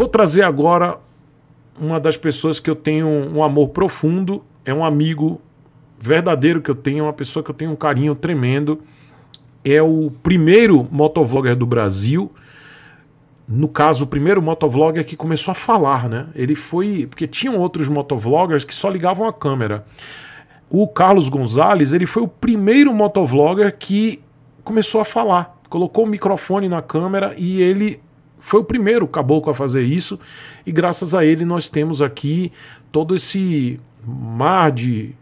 Vou trazer agora uma das pessoas que eu tenho um amor profundo, é um amigo verdadeiro que eu tenho, é uma pessoa que eu tenho um carinho tremendo. É o primeiro motovlogger do Brasil, no caso, o primeiro motovlogger que começou a falar, né? Ele foi. Porque tinham outros motovloggers que só ligavam a câmera. O Carlos Gonzalez, ele foi o primeiro motovlogger que começou a falar. Colocou o microfone na câmera e ele foi o primeiro caboclo a fazer isso e graças a ele nós temos aqui todo esse mar de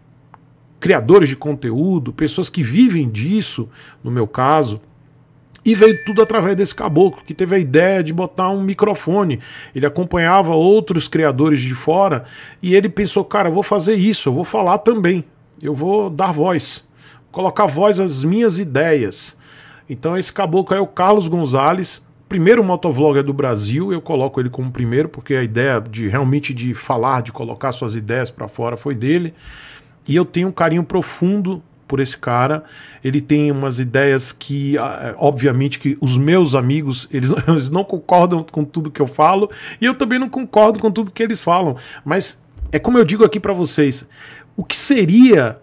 criadores de conteúdo, pessoas que vivem disso, no meu caso, e veio tudo através desse caboclo, que teve a ideia de botar um microfone. Ele acompanhava outros criadores de fora e ele pensou: cara, eu vou fazer isso, eu vou falar também, eu vou dar voz, colocar voz às minhas ideias. Então esse caboclo é o Carlos Gonzalez primeiro motovlogger do Brasil, eu coloco ele como primeiro, porque a ideia de realmente de falar, de colocar suas ideias para fora foi dele. E eu tenho um carinho profundo por esse cara. Ele tem umas ideias que, ah, obviamente, que os meus amigos, eles, eles não concordam com tudo que eu falo, e eu também não concordo com tudo que eles falam. Mas é como eu digo aqui para vocês, o que seria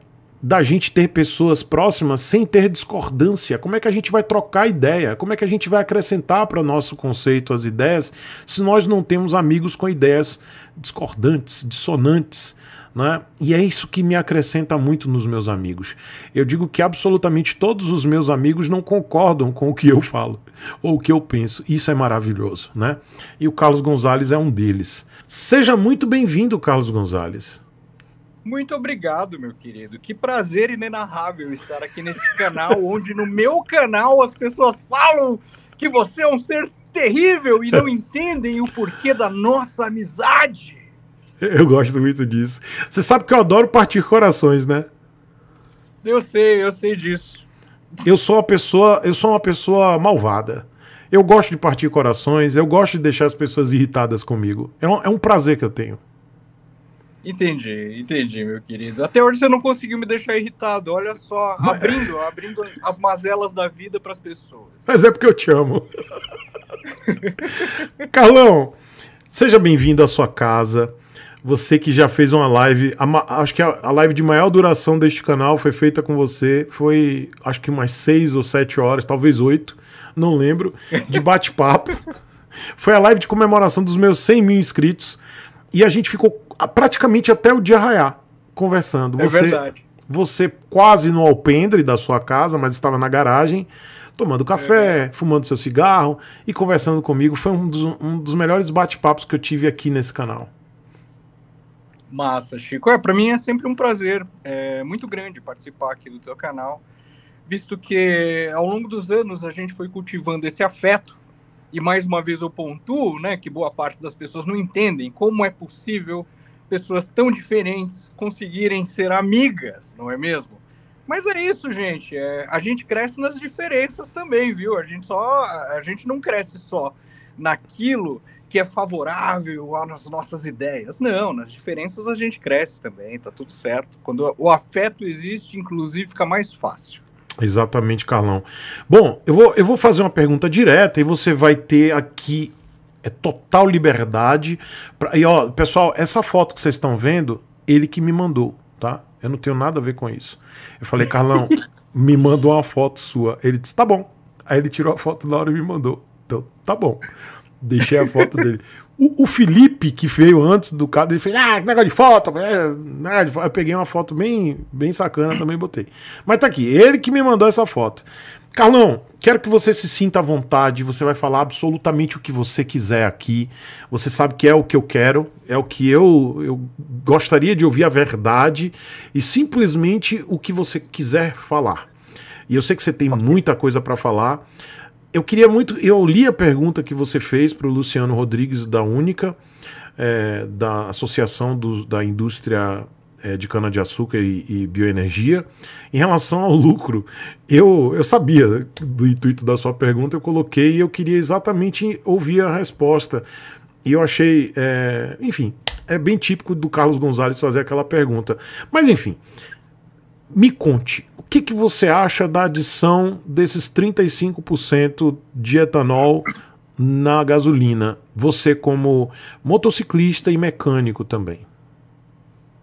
da gente ter pessoas próximas sem ter discordância? Como é que a gente vai trocar ideia? Como é que a gente vai acrescentar para o nosso conceito as ideias se nós não temos amigos com ideias discordantes, dissonantes? Né? E é isso que me acrescenta muito nos meus amigos. Eu digo que absolutamente todos os meus amigos não concordam com o que eu falo ou o que eu penso. Isso é maravilhoso, né? E o Carlos Gonzalez é um deles. Seja muito bem-vindo, Carlos Gonzalez. Muito obrigado, meu querido. Que prazer inenarrável estar aqui nesse canal, onde no meu canal as pessoas falam que você é um ser terrível e não entendem o porquê da nossa amizade. Eu gosto muito disso. Você sabe que eu adoro partir corações, né? Eu sei, eu sei disso. Eu sou uma pessoa, eu sou uma pessoa malvada. Eu gosto de partir corações, eu gosto de deixar as pessoas irritadas comigo. É um, é um prazer que eu tenho. Entendi, entendi, meu querido. Até hoje você não conseguiu me deixar irritado. Olha só, Mas... abrindo, abrindo as mazelas da vida para as pessoas. Mas é porque eu te amo. Carlão, seja bem-vindo à sua casa. Você que já fez uma live, a, acho que a, a, live de maior duração deste canal foi feita com você. Foi, acho que umas seis ou sete horas, talvez oito, não lembro, de bate-papo. foi a live de comemoração dos meus 100 mil inscritos. E a gente ficou praticamente até o dia raiar conversando. É você, é verdade. Você quase no alpendre da sua casa, mas estava na garagem, tomando é café, é. fumando seu cigarro e conversando comigo. Foi um dos, um dos melhores bate-papos que eu tive aqui nesse canal. Massa, Chico. É, para mim é sempre um prazer é, muito grande participar aqui do teu canal, visto que ao longo dos anos a gente foi cultivando esse afeto e mais uma vez eu pontuo, né, que boa parte das pessoas não entendem como é possível pessoas tão diferentes conseguirem ser amigas, não é mesmo? Mas é isso, gente. É, a gente cresce nas diferenças também, viu? A gente só, a gente não cresce só naquilo que é favorável às nossas ideias. Não, nas diferenças a gente cresce também, tá tudo certo. Quando o afeto existe, inclusive, fica mais fácil. Exatamente, Carlão. Bom, eu vou, eu vou fazer uma pergunta direta e você vai ter aqui é total liberdade. Pra, e ó, pessoal, essa foto que vocês estão vendo, ele que me mandou, tá? Eu não tenho nada a ver com isso. Eu falei, Carlão, me mandou uma foto sua. Ele disse, tá bom. Aí ele tirou a foto na hora e me mandou. Então, tá bom. Deixei a foto dele. O, o Felipe que veio antes do cara, ele fez, ah, negócio de foto, é, negócio de foto. Eu peguei uma foto bem, bem sacana também botei. Mas tá aqui, ele que me mandou essa foto. Carlão, quero que você se sinta à vontade, você vai falar absolutamente o que você quiser aqui. Você sabe que é o que eu quero, é o que eu, eu gostaria de ouvir a verdade e simplesmente o que você quiser falar. E eu sei que você tem muita coisa para falar eu queria muito. Eu li a pergunta que você fez para o Luciano Rodrigues da Única, é, da Associação do, da Indústria é, de Cana-de-Açúcar e, e, Bioenergia. Em relação ao lucro, eu, eu sabia do intuito da sua pergunta, eu coloquei e eu queria exatamente ouvir a resposta. E eu achei, é, enfim, é bem típico do Carlos Gonzalez fazer aquela pergunta. Mas enfim, me conte que, que você acha da adição desses 35% de etanol na gasolina? Você como motociclista e mecânico também.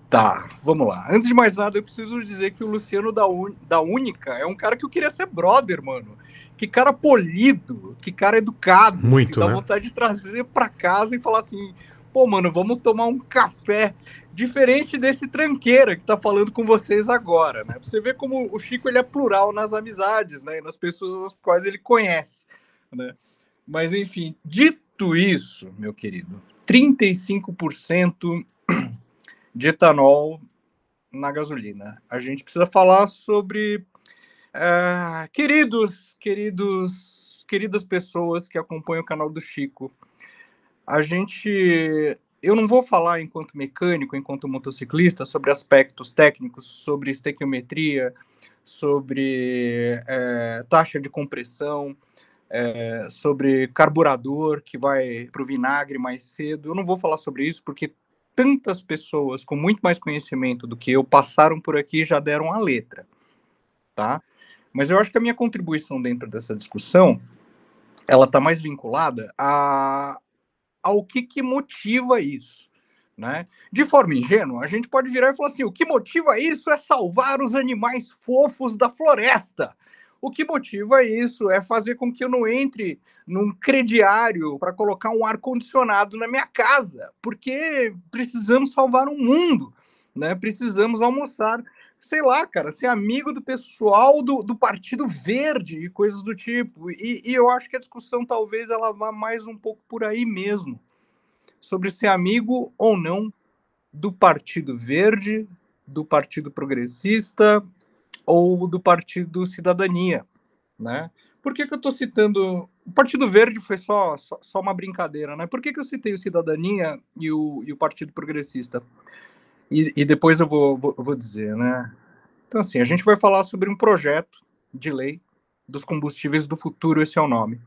Tá, vamos lá. Antes de mais nada, eu preciso dizer que o Luciano da, Un... da Única é um cara que eu queria ser brother, mano. Que cara polido, que cara educado. Muito, assim, né? Dá vontade de trazer para casa e falar assim, pô, mano, vamos tomar um café Diferente desse tranqueira que está falando com vocês agora, né? Você vê como o Chico ele é plural nas amizades, né? E nas pessoas as quais ele conhece, né? Mas enfim, dito isso, meu querido, 35% de etanol na gasolina. A gente precisa falar sobre é, queridos, queridos, queridas pessoas que acompanham o canal do Chico. A gente eu não vou falar enquanto mecânico, enquanto motociclista, sobre aspectos técnicos, sobre estequiometria, sobre é, taxa de compressão, é, sobre carburador que vai para o vinagre mais cedo. Eu não vou falar sobre isso porque tantas pessoas com muito mais conhecimento do que eu passaram por aqui e já deram a letra, tá? Mas eu acho que a minha contribuição dentro dessa discussão ela está mais vinculada a ao que, que motiva isso. Né? De forma ingênua, a gente pode virar e falar assim: o que motiva isso é salvar os animais fofos da floresta. O que motiva isso é fazer com que eu não entre num crediário para colocar um ar-condicionado na minha casa, porque precisamos salvar o mundo, né? precisamos almoçar sei lá, cara, ser amigo do pessoal do, do Partido Verde e coisas do tipo. E, e eu acho que a discussão talvez ela vá mais um pouco por aí mesmo. Sobre ser amigo ou não do Partido Verde, do Partido Progressista ou do Partido Cidadania, né? Por que, que eu estou citando... O Partido Verde foi só, só, só, uma brincadeira, né? Por que, que eu citei o Cidadania e o, e o Partido Progressista? e, e depois eu vou, vou, vou dizer, né? Então, assim, a gente vai falar sobre um projeto de lei dos combustíveis do futuro, esse é o nome.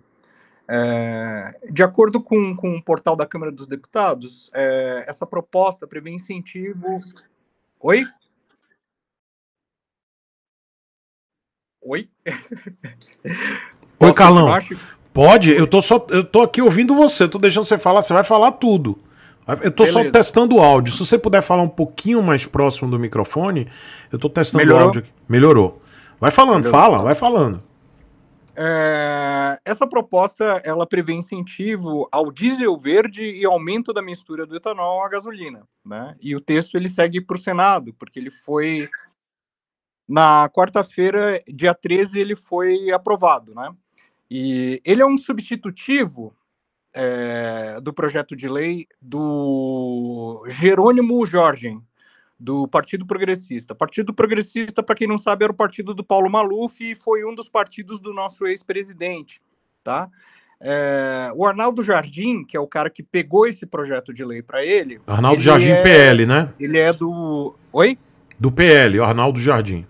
É, de acordo com, com o portal da Câmara dos Deputados, é, essa proposta prevê incentivo. Oi? Oi? Oi, Carlão. Pode? Eu tô, só, eu tô aqui ouvindo você, tô deixando você falar, você vai falar tudo. Eu estou só testando o áudio. Se você puder falar um pouquinho mais próximo do microfone, eu estou testando Melhorou? o áudio aqui. Melhorou. Vai falando, Melhorou. fala, vai falando. É, essa proposta ela prevê incentivo ao diesel verde e aumento da mistura do etanol à gasolina, né? E o texto ele segue para o Senado, porque ele foi na quarta-feira, dia 13, ele foi aprovado, né? E ele é um substitutivo é, do projeto de lei do Jerônimo Jorge do Partido Progressista. Partido Progressista, para quem não sabe, era o partido do Paulo Maluf e foi um dos partidos do nosso ex-presidente, tá? É, o Arnaldo Jardim, que é o cara que pegou esse projeto de lei para ele. Arnaldo ele Jardim é, PL, né? Ele é do. Oi? Do PL, Arnaldo Jardim.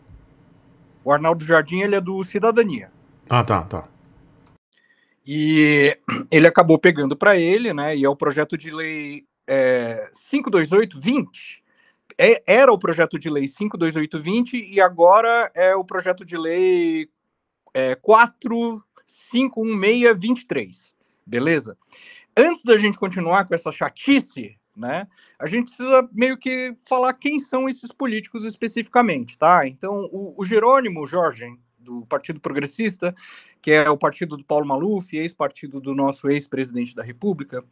O Arnaldo Jardim, ele é do Cidadania. Ah, tá, tá. E ele acabou pegando para ele, né? E é o projeto de lei é, 52820. É, era o projeto de lei 52820 e agora é o projeto de lei é, Beleza? Antes da gente continuar com essa chatice, né? A gente precisa meio que falar quem são esses políticos especificamente, tá? Então, o, o Jerônimo Jorgen do Partido Progressista, que é o partido do Paulo Maluf, ex-partido do nosso ex-presidente da República,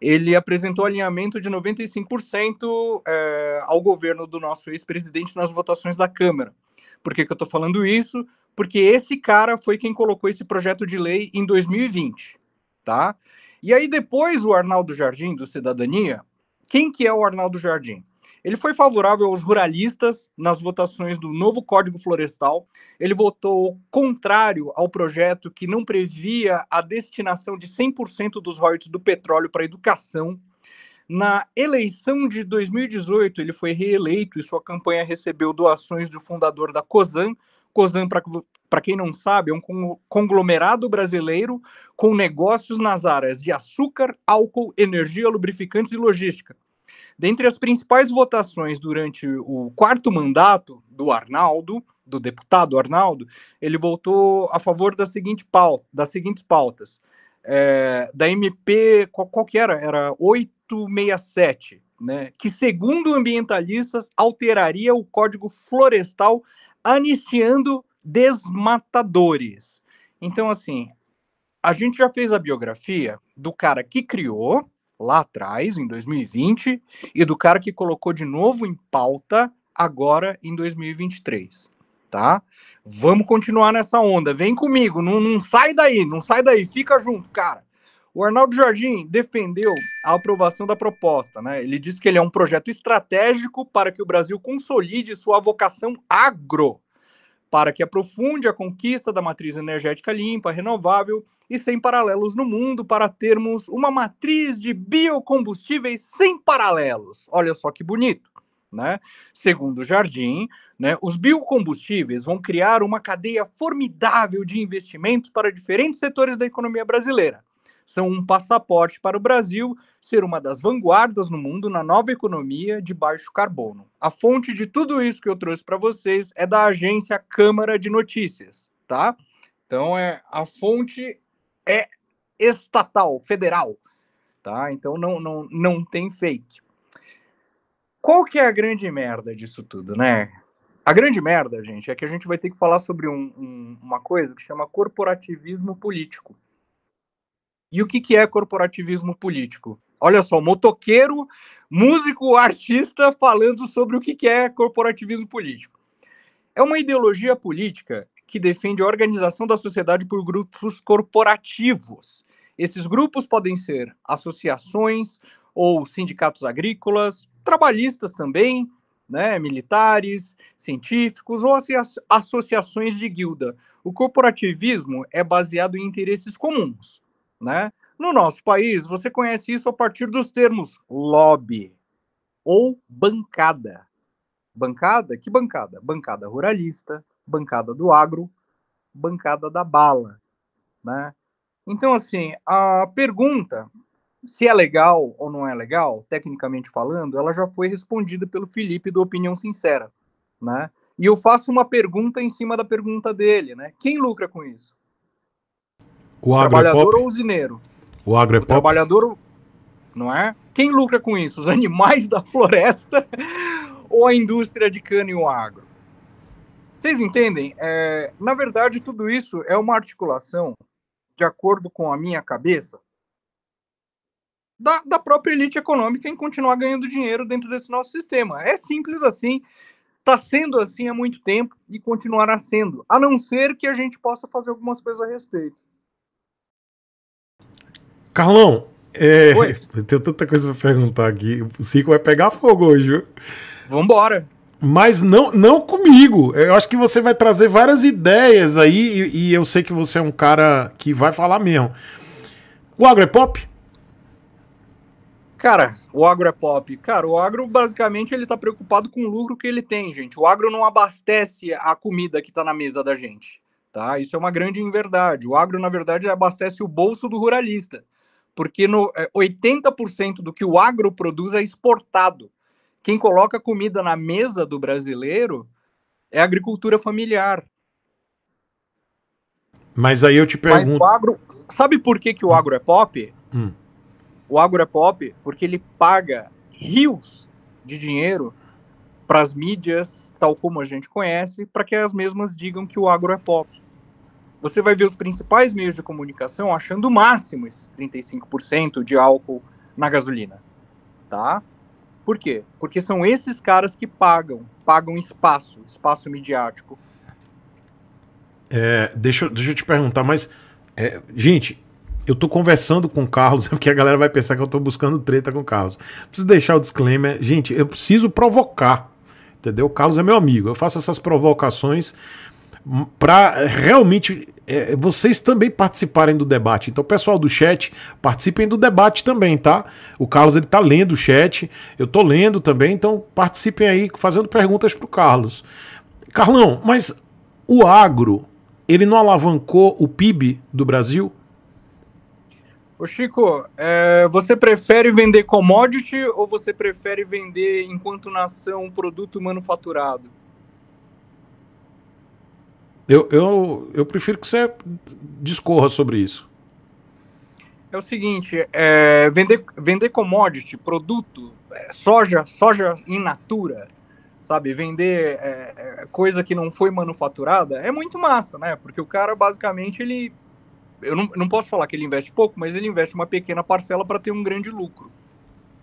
ele apresentou alinhamento de 95% é, ao governo do nosso ex-presidente nas votações da Câmara. Por que, que eu estou falando isso? Porque esse cara foi quem colocou esse projeto de lei em 2020, tá? E aí depois o Arnaldo Jardim, do Cidadania, quem que é o Arnaldo Jardim? Ele foi favorável aos ruralistas nas votações do novo Código Florestal. Ele votou contrário ao projeto que não previa a destinação de 100% dos royalties do petróleo para a educação. Na eleição de 2018, ele foi reeleito e sua campanha recebeu doações do fundador da COSAN. COSAN, para quem não sabe, é um conglomerado brasileiro com negócios nas áreas de açúcar, álcool, energia, lubrificantes e logística. Dentre as principais votações durante o quarto mandato do Arnaldo, do deputado Arnaldo, ele votou a favor da seguinte pauta, das seguintes pautas. É, da MP, qual, qual que era? Era 867, né? que, segundo ambientalistas, alteraria o Código Florestal, anistiando desmatadores. Então, assim, a gente já fez a biografia do cara que criou, lá atrás, em 2020, e do cara que colocou de novo em pauta agora em 2023, tá? Vamos continuar nessa onda, vem comigo, não, não sai daí, não sai daí, fica junto, cara. O Arnaldo Jardim defendeu a aprovação da proposta, né? Ele disse que ele é um projeto estratégico para que o Brasil consolide sua vocação agro para que aprofunde a conquista da matriz energética limpa, renovável e sem paralelos no mundo para termos uma matriz de biocombustíveis sem paralelos. Olha só que bonito, né? Segundo Jardim, né, os biocombustíveis vão criar uma cadeia formidável de investimentos para diferentes setores da economia brasileira são um passaporte para o Brasil ser uma das vanguardas no mundo na nova economia de baixo carbono. A fonte de tudo isso que eu trouxe para vocês é da agência Câmara de Notícias, tá? Então é a fonte é estatal, federal, tá? Então não não, não tem fake. Qual que é a grande merda disso tudo, né? A grande merda, gente, é que a gente vai ter que falar sobre um, um, uma coisa que chama corporativismo político. E o que, que é corporativismo político? Olha só, motoqueiro, músico, artista falando sobre o que, que é corporativismo político. É uma ideologia política que defende a organização da sociedade por grupos corporativos. Esses grupos podem ser associações ou sindicatos agrícolas, trabalhistas também, né, militares, científicos ou associações de guilda. O corporativismo é baseado em interesses comuns né? No nosso país, você conhece isso a partir dos termos lobby ou bancada. Bancada? Que bancada? Bancada ruralista, bancada do agro, bancada da bala, né? Então, assim, a pergunta se é legal ou não é legal, tecnicamente falando, ela já foi respondida pelo Felipe do Opinião Sincera, né? E eu faço uma pergunta em cima da pergunta dele, né? Quem lucra com isso? O, o é trabalhador é ou o usineiro? O agro é o trabalhador, não é? Quem lucra com isso? Os animais da floresta ou a indústria de cana e o agro? Vocês entendem? É, na verdade, tudo isso é uma articulação, de acordo com a minha cabeça, da, da própria elite econômica em continuar ganhando dinheiro dentro desse nosso sistema. É simples assim, está sendo assim há muito tempo e continuará sendo, a não ser que a gente possa fazer algumas coisas a respeito. Carlão, é, eu tenho tanta coisa pra perguntar aqui. O Cico vai pegar fogo hoje, viu? Vambora. Mas não, não comigo. Eu acho que você vai trazer várias ideias aí e, e eu sei que você é um cara que vai falar mesmo. O agro é pop? Cara, o agro é pop. Cara, o agro basicamente ele tá preocupado com o lucro que ele tem, gente. O agro não abastece a comida que tá na mesa da gente, tá? Isso é uma grande inverdade. O agro, na verdade, abastece o bolso do ruralista porque no, 80% é, do que o agro produz é exportado. Quem coloca comida na mesa do brasileiro é a agricultura familiar. Mas aí eu te pergunto. o agro, sabe por que, que o hum. agro é pop? Hum. O agro é pop porque ele paga rios de dinheiro para as mídias, tal como a gente conhece, para que as mesmas digam que o agro é pop você vai ver os principais meios de comunicação achando o máximo esses 35% de álcool na gasolina, tá? Por quê? Porque são esses caras que pagam, pagam espaço, espaço midiático. É, deixa, deixa eu te perguntar, mas, é, gente, eu tô conversando com o Carlos, é porque a galera vai pensar que eu tô buscando treta com o Carlos. Preciso deixar o disclaimer, gente, eu preciso provocar. Entendeu? O Carlos é meu amigo. Eu faço essas provocações para realmente é, vocês também participarem do debate. Então, pessoal do chat, participem do debate também, tá? O Carlos ele tá lendo o chat, eu tô lendo também, então participem aí fazendo perguntas pro Carlos. Carlão, mas o agro, ele não alavancou o PIB do Brasil? Ô Chico, é, você prefere vender commodity ou você prefere vender, enquanto nação, um produto manufaturado? Eu, eu, eu prefiro que você discorra sobre isso. É o seguinte, é, vender, vender commodity, produto, é, soja, soja in natura, sabe? Vender é, é, coisa que não foi manufaturada é muito massa, né? Porque o cara, basicamente, ele. Eu não, não posso falar que ele investe pouco, mas ele investe uma pequena parcela para ter um grande lucro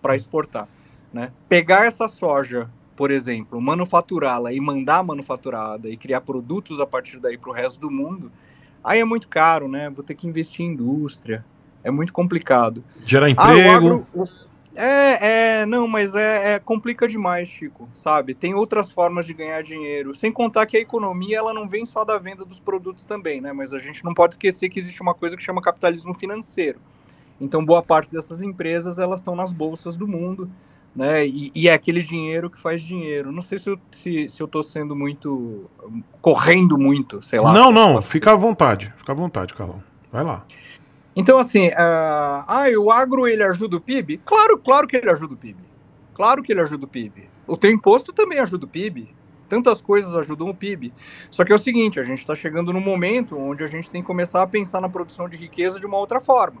para exportar. Né? Pegar essa soja por exemplo, manufaturá-la e mandar manufaturada e criar produtos a partir daí para o resto do mundo, aí é muito caro, né? Vou ter que investir em indústria, é muito complicado. Gerar ah, emprego. Ah, agro... É, é, não, mas é, é, complica demais, Chico, sabe? Tem outras formas de ganhar dinheiro, sem contar que a economia ela não vem só da venda dos produtos também, né? Mas a gente não pode esquecer que existe uma coisa que chama capitalismo financeiro. Então, boa parte dessas empresas elas estão nas bolsas do mundo, né? E, e, é aquele dinheiro que faz dinheiro. Não sei se eu, se, se eu tô sendo muito. correndo muito, sei lá. Não, não, fica à vontade, fica à vontade, Carlão. Vai lá. Então, assim, uh, ah, o agro ele ajuda o PIB? Claro, claro que ele ajuda o PIB. Claro que ele ajuda o PIB. O teu imposto também ajuda o PIB. Tantas coisas ajudam o PIB. Só que é o seguinte, a gente está chegando num momento onde a gente tem que começar a pensar na produção de riqueza de uma outra forma.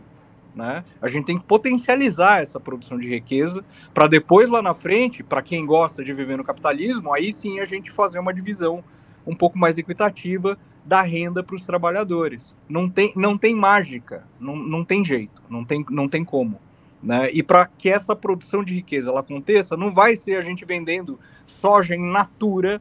Né? A gente tem que potencializar essa produção de riqueza para depois lá na frente, para quem gosta de viver no capitalismo, aí sim a gente fazer uma divisão um pouco mais equitativa da renda para os trabalhadores. Não tem, não tem mágica, não, não tem jeito, não tem, não tem como. Né? E para que essa produção de riqueza ela aconteça, não vai ser a gente vendendo soja em natura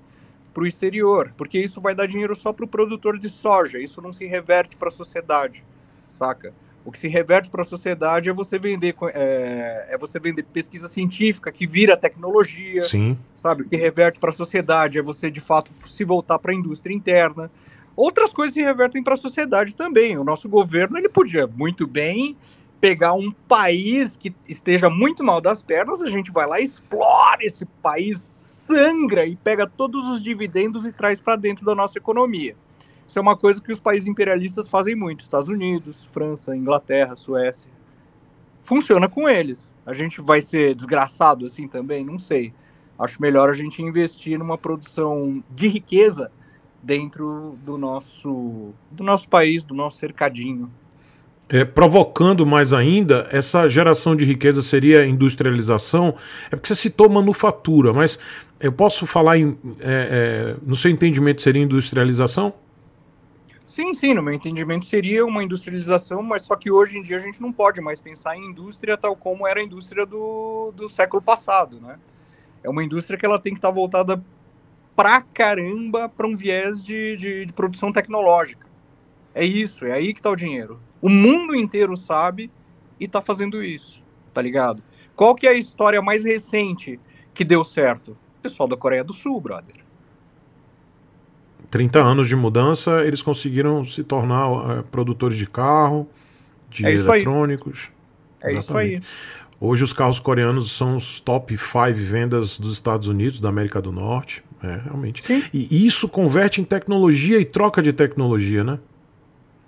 para o exterior, porque isso vai dar dinheiro só para o produtor de soja, isso não se reverte para a sociedade, saca? O que se reverte para a sociedade é você vender é, é, você vender pesquisa científica que vira tecnologia, Sim. sabe? O que reverte para a sociedade é você de fato se voltar para a indústria interna. Outras coisas se revertem para a sociedade também. O nosso governo ele podia muito bem pegar um país que esteja muito mal das pernas, a gente vai lá explora esse país, sangra e pega todos os dividendos e traz para dentro da nossa economia. Isso é uma coisa que os países imperialistas fazem muito: Estados Unidos, França, Inglaterra, Suécia. Funciona com eles. A gente vai ser desgraçado assim também? Não sei. Acho melhor a gente investir numa produção de riqueza dentro do nosso, do nosso país, do nosso cercadinho. É, provocando mais ainda, essa geração de riqueza seria industrialização? É porque você citou manufatura, mas eu posso falar em. É, é, no seu entendimento, seria industrialização? Sim, sim, no meu entendimento seria uma industrialização, mas só que hoje em dia a gente não pode mais pensar em indústria tal como era a indústria do, do século passado, né? É uma indústria que ela tem que estar tá voltada pra caramba para um viés de, de, de, produção tecnológica. É isso, é aí que está o dinheiro. O mundo inteiro sabe e está fazendo isso, tá ligado? Qual que é a história mais recente que deu certo? O pessoal da Coreia do Sul, brother. 30 anos de mudança, eles conseguiram se tornar eh, produtores de carro, de é eletrônicos. É exatamente. isso aí. Hoje os carros coreanos são os top 5 vendas dos Estados Unidos, da América do Norte. É, realmente. Sim. E isso converte em tecnologia e troca de tecnologia, né?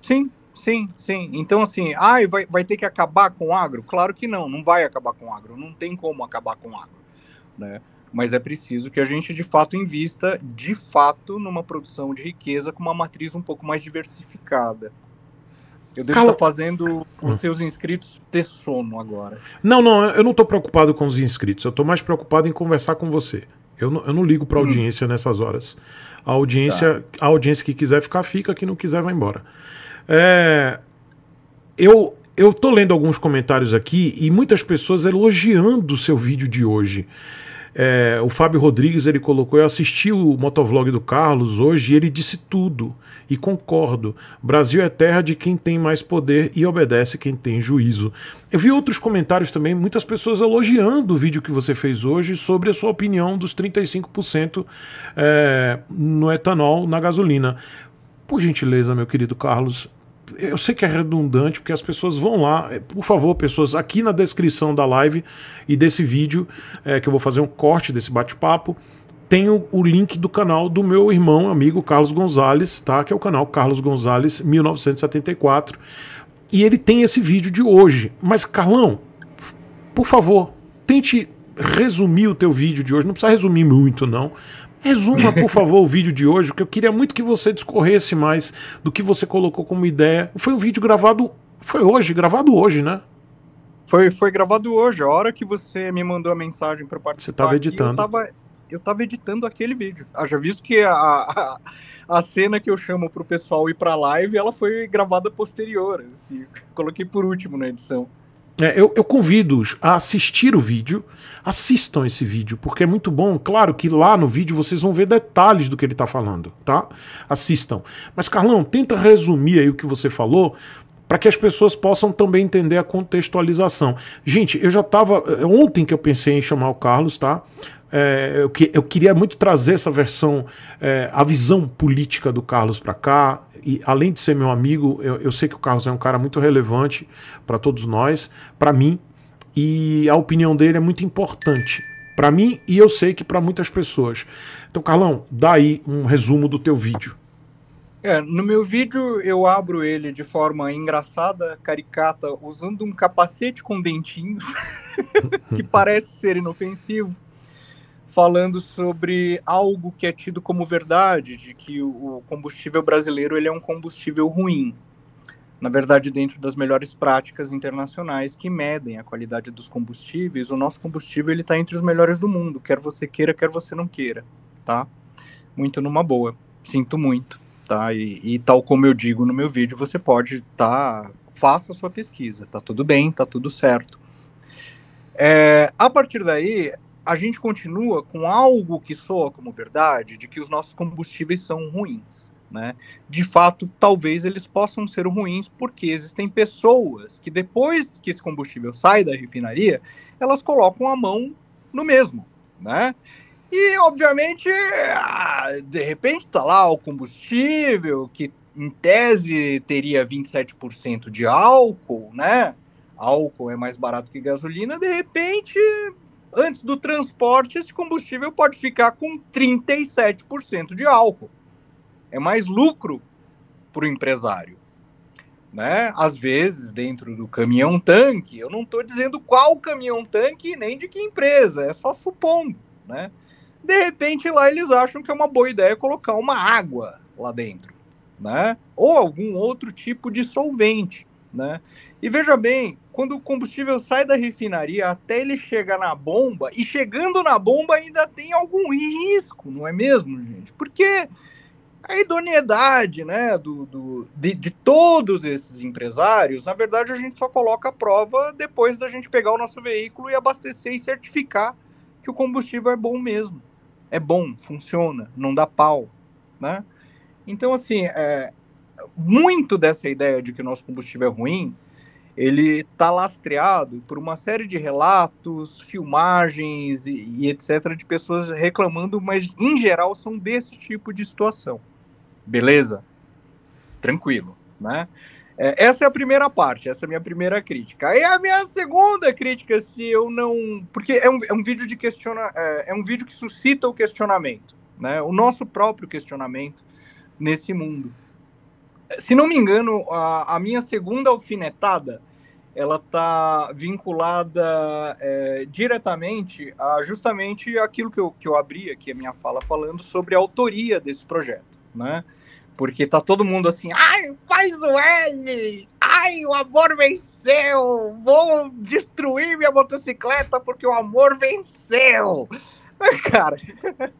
Sim, sim, sim. Então, assim, ah, vai, vai ter que acabar com o agro? Claro que não, não vai acabar com o agro. Não tem como acabar com o agro, né? mas é preciso que a gente de fato invista de fato numa produção de riqueza com uma matriz um pouco mais diversificada. Eu devo estar fazendo os hum. seus inscritos ter sono agora. Não, não, eu não estou preocupado com os inscritos. Eu estou mais preocupado em conversar com você. Eu não, eu não ligo para hum. audiência hum. nessas horas. A audiência, tá. a audiência que quiser ficar, fica. Que não quiser, vai embora. É... Eu, eu tô lendo alguns comentários aqui e muitas pessoas elogiando o seu vídeo de hoje. É, o Fábio Rodrigues ele colocou: Eu assisti o motovlog do Carlos hoje e ele disse tudo. E concordo: Brasil é terra de quem tem mais poder e obedece quem tem juízo. Eu vi outros comentários também, muitas pessoas elogiando o vídeo que você fez hoje sobre a sua opinião dos 35% é, no etanol na gasolina. Por gentileza, meu querido Carlos, eu sei que é redundante, porque as pessoas vão lá. É, por favor, pessoas, aqui na descrição da live e desse vídeo, é, que eu vou fazer um corte desse bate-papo, tem o, o, link do canal do meu irmão, amigo Carlos Gonzalez, tá? Que é o canal Carlos Gonzalez 1974. E ele tem esse vídeo de hoje. Mas, Carlão, por favor, tente resumir o teu vídeo de hoje. Não precisa resumir muito, não. Resuma, por favor, o vídeo de hoje, porque eu queria muito que você discorresse mais do que você colocou como ideia. Foi um vídeo gravado. Foi hoje, gravado hoje, né? Foi, foi gravado hoje. A hora que você me mandou a mensagem para participar. Você estava editando. eu, estava eu editando aquele vídeo. Haja ah, visto que a, a, a cena que eu chamo para o pessoal ir para a live, ela foi gravada posterior. Assim, coloquei por último na edição. É, eu, eu convido-os a assistir o vídeo, assistam esse vídeo, porque é muito bom. Claro que lá no vídeo vocês vão ver detalhes do que ele está falando, tá? Assistam. Mas, Carlão, tenta resumir aí o que você falou, para que as pessoas possam também entender a contextualização. Gente, eu já estava. É, ontem que eu pensei em chamar o Carlos, tá? É, eu, que, eu queria muito trazer essa versão, é, a visão política do Carlos para cá, e além de ser meu amigo, eu, eu sei que o Carlos é um cara muito relevante para todos nós, para mim, e a opinião dele é muito importante para mim e eu sei que para muitas pessoas. Então, Carlão, dá aí um resumo do teu vídeo. É, no meu vídeo eu abro ele de forma engraçada, caricata, usando um capacete com dentinhos que parece ser inofensivo falando sobre algo que é tido como verdade, de que o combustível brasileiro ele é um combustível ruim. Na verdade, dentro das melhores práticas internacionais que medem a qualidade dos combustíveis, o nosso combustível ele está entre os melhores do mundo, quer você queira, quer você não queira, tá? Muito numa boa, sinto muito, tá? E, e tal como eu digo no meu vídeo, você pode tá, faça a sua pesquisa, tá tudo bem, tá tudo certo. É, a partir daí, a gente continua com algo que soa como verdade de que os nossos combustíveis são ruins. Né? De fato, talvez eles possam ser ruins porque existem pessoas que depois que esse combustível sai da refinaria, elas colocam a mão no mesmo, né? E obviamente, ah, de repente está lá o combustível que em tese teria 27% de álcool, né? Álcool é mais barato que gasolina, de repente antes do transporte, esse combustível pode ficar com 37% de álcool. É mais lucro para o empresário. Né? Às vezes, dentro do caminhão-tanque, eu não estou dizendo qual caminhão-tanque nem de que empresa, é só supondo. Né? De repente, lá eles acham que é uma boa ideia colocar uma água lá dentro, né? ou algum outro tipo de solvente. Né? E veja bem, quando o combustível sai da refinaria até ele chegar na bomba, e chegando na bomba ainda tem algum risco, não é mesmo, gente? Porque a idoneidade né, do, do de, de, todos esses empresários, na verdade, a gente só coloca a prova depois da gente pegar o nosso veículo e abastecer e certificar que o combustível é bom mesmo. É bom, funciona, não dá pau. Né? Então, assim, é, muito dessa ideia de que o nosso combustível é ruim, ele está lastreado por uma série de relatos, filmagens e, e, etc. de pessoas reclamando, mas em geral são desse tipo de situação. Beleza? Tranquilo, né? É, essa é a primeira parte, essa é a minha primeira crítica. Aí a minha segunda crítica, se eu não. Porque é um, é um vídeo de questiona. É, é um vídeo que suscita o questionamento, né? O nosso próprio questionamento nesse mundo se não me engano, a, a minha segunda alfinetada ela está vinculada é, diretamente a justamente aquilo que eu, que eu abri aqui a minha fala falando sobre a autoria desse projeto, né? Porque tá todo mundo assim, ai, faz o L, ai, o amor venceu, vou destruir minha motocicleta porque o amor venceu. cara,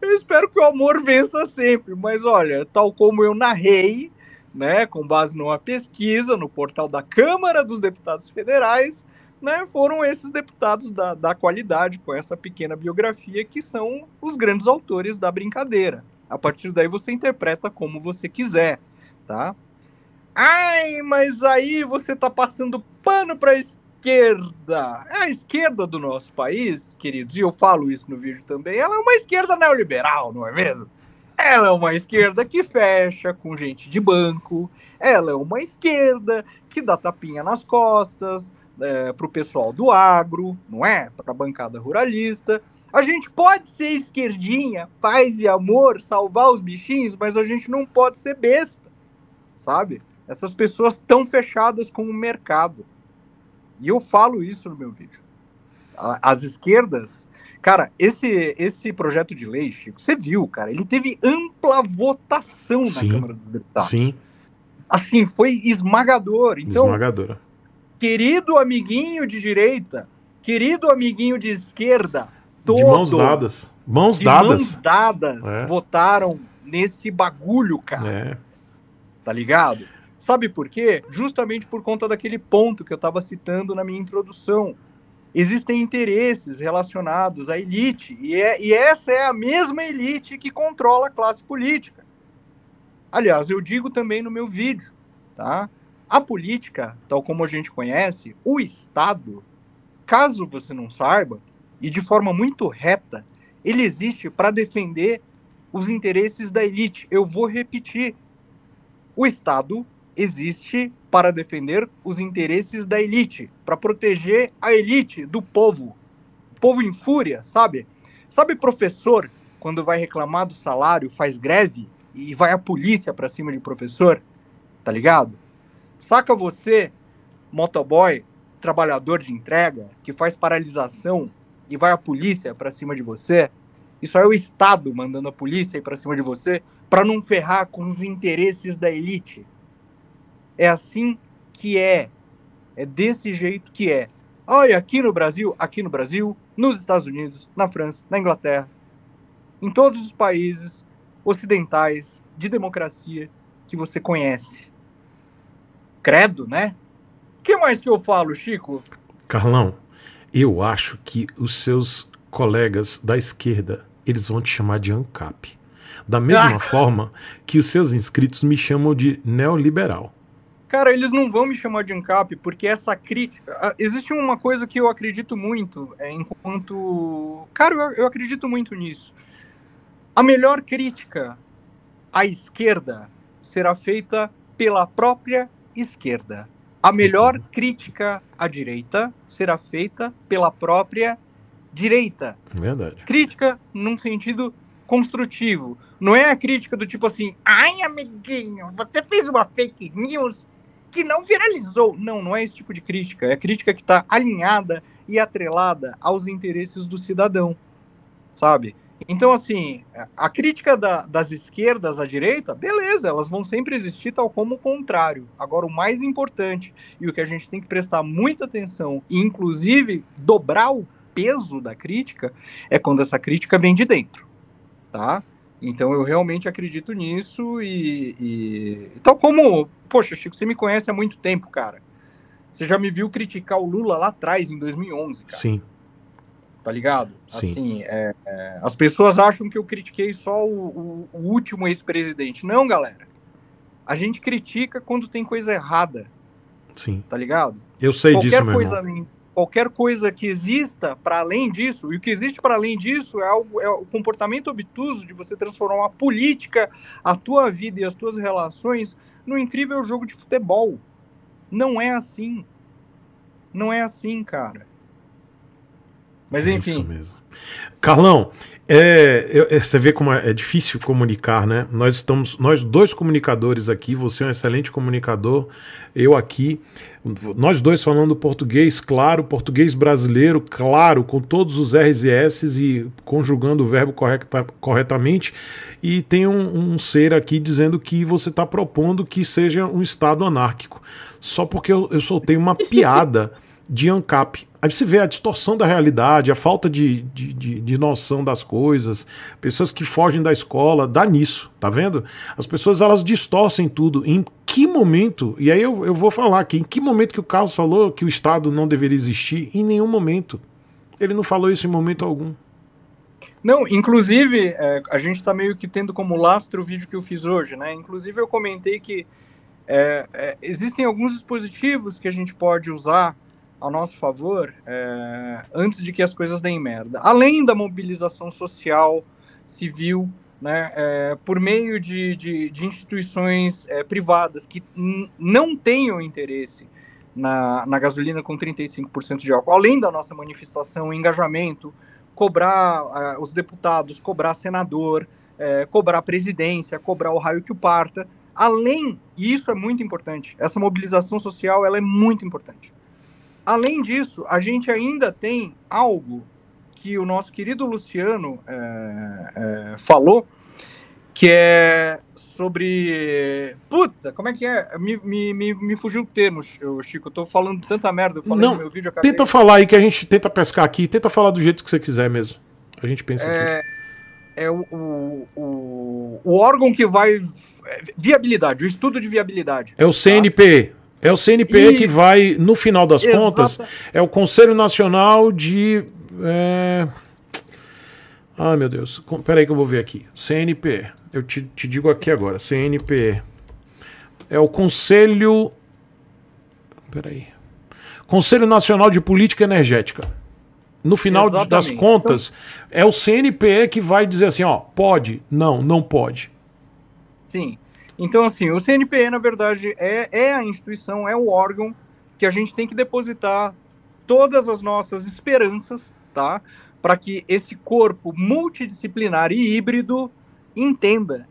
eu espero que o amor vença sempre, mas olha, tal como eu narrei, né, com base numa pesquisa no portal da Câmara dos Deputados Federais, né, foram esses deputados da, da qualidade, com essa pequena biografia, que são os grandes autores da brincadeira. A partir daí você interpreta como você quiser, tá? Ai, mas aí você está passando pano para a esquerda. É a esquerda do nosso país, queridos, e eu falo isso no vídeo também, ela é uma esquerda neoliberal, não é mesmo? Ela é uma esquerda que fecha com gente de banco. Ela é uma esquerda que dá tapinha nas costas é, para o pessoal do agro, não é? Para a bancada ruralista. A gente pode ser esquerdinha, paz e amor, salvar os bichinhos, mas a gente não pode ser besta, sabe? Essas pessoas estão fechadas com o mercado. E eu falo isso no meu vídeo. As esquerdas, Cara, esse, esse projeto de lei, Chico, você viu, cara, ele teve ampla votação sim, na Câmara dos Deputados. Sim. Assim, foi esmagador. Então, esmagador. Querido amiguinho de direita, querido amiguinho de esquerda, todos. De mãos dadas. Mãos dadas. Mãos dadas é. votaram nesse bagulho, cara. É. Tá ligado? Sabe por quê? Justamente por conta daquele ponto que eu estava citando na minha introdução existem interesses relacionados à elite, e, é, e essa é a mesma elite que controla a classe política. Aliás, eu digo também no meu vídeo, tá? A política, tal como a gente conhece, o Estado, caso você não saiba, e de forma muito reta, ele existe para defender os interesses da elite. Eu vou repetir. O Estado existe para defender os interesses da elite, para proteger a elite do povo. O povo em fúria, sabe? Sabe professor quando vai reclamar do salário, faz greve e vai a polícia para cima de professor? Tá ligado? Saca você, motoboy, trabalhador de entrega, que faz paralisação e vai a polícia para cima de você? Isso é o Estado mandando a polícia ir para cima de você para não ferrar com os interesses da elite é assim que é, é desse jeito que é. Olha, aqui no Brasil, aqui no Brasil, nos Estados Unidos, na França, na Inglaterra, em todos os países ocidentais de democracia que você conhece. Credo, né? O que mais que eu falo, Chico? Carlão, eu acho que os seus colegas da esquerda, eles vão te chamar de ANCAP. Da mesma ah. forma que os seus inscritos me chamam de neoliberal. Cara, eles não vão me chamar de ANCAP, porque essa crítica. Ah, existe uma coisa que eu acredito muito, é, enquanto. Cara, eu, eu acredito muito nisso. A melhor crítica à esquerda será feita pela própria esquerda. A melhor uhum. crítica à direita será feita pela própria direita. Verdade. Crítica num sentido construtivo. Não é a crítica do tipo assim, ai amiguinho, você fez uma fake news que não viralizou. Não, não é esse tipo de crítica. É a crítica que está alinhada e atrelada aos interesses do cidadão, sabe? Então, assim, a crítica da, das esquerdas à direita, beleza, elas vão sempre existir tal como o contrário. Agora, o mais importante e o que a gente tem que prestar muita atenção e, inclusive, dobrar o peso da crítica é quando essa crítica vem de dentro, tá? Então eu realmente acredito nisso e, e. Então, como. Poxa, Chico, você me conhece há muito tempo, cara. Você já me viu criticar o Lula lá atrás, em 2011, cara. Sim. Tá ligado? Sim. Assim, é, é, as pessoas acham que eu critiquei só o, o, o último ex-presidente. Não, galera. A gente critica quando tem coisa errada. Sim. Tá ligado? Eu sei Qualquer disso, meu irmão qualquer coisa que exista para além disso, e o que existe para além disso é, algo, é o comportamento obtuso de você transformar a política, a tua vida e as tuas relações num incrível jogo de futebol. Não é assim. Não é assim, cara. Mas enfim. Isso mesmo. Carlão, é, é, você vê como é, é, difícil comunicar, né? Nós estamos, nós dois comunicadores aqui, você é um excelente comunicador, eu aqui, nós dois falando português, claro, português brasileiro, claro, com todos os R's e S's e conjugando o verbo correta, corretamente, e tem um, um, ser aqui dizendo que você está propondo que seja um Estado anárquico, só porque eu, eu soltei uma piada. de ANCAP. Aí você vê a distorção da realidade, a falta de, de, de, de, noção das coisas, pessoas que fogem da escola, dá nisso, tá vendo? As pessoas elas distorcem tudo. Em que momento, e aí eu, eu vou falar aqui, em que momento que o Carlos falou que o Estado não deveria existir? Em nenhum momento. Ele não falou isso em momento algum. Não, inclusive, é, a gente está meio que tendo como lastro o vídeo que eu fiz hoje, né? Inclusive, eu comentei que é, é, existem alguns dispositivos que a gente pode usar a nosso favor é, antes de que as coisas deem merda. Além da mobilização social, civil, né, é, por meio de, de, de instituições é, privadas que não tenham interesse na, na gasolina com 35% de álcool, além da nossa manifestação, engajamento, cobrar é, os deputados, cobrar senador, é, cobrar presidência, cobrar o raio que o parta, além, e isso é muito importante, essa mobilização social ela é muito importante Além disso, a gente ainda tem algo que o nosso querido Luciano é, é, falou, que é sobre. Puta, como é que é? Me, me, me, me fugiu o termo, Chico. Eu tô falando tanta merda. Eu falei Não, no meu vídeo. Acabei... Tenta falar aí que a gente tenta pescar aqui. Tenta falar do jeito que você quiser mesmo. A gente pensa é, aqui. É o, o, o, o órgão que vai. É, viabilidade, o estudo de viabilidade. É o CNP. Tá? É o CNPE e... que vai, no final das contas, é o Conselho Nacional de. É... Ai, ah, meu Deus. Peraí que eu vou ver aqui. CNPE. Eu te, te digo aqui agora. CNPE. É o Conselho. Peraí. Conselho Nacional de Política Energética. No final Exatamente. das contas, é o CNPE que vai dizer assim: ó, pode, não, não pode. Sim. Então, assim, o CNPE, na verdade, é, é a instituição, é o órgão que a gente tem que depositar todas as nossas esperanças, tá? Para que esse corpo multidisciplinar e híbrido entenda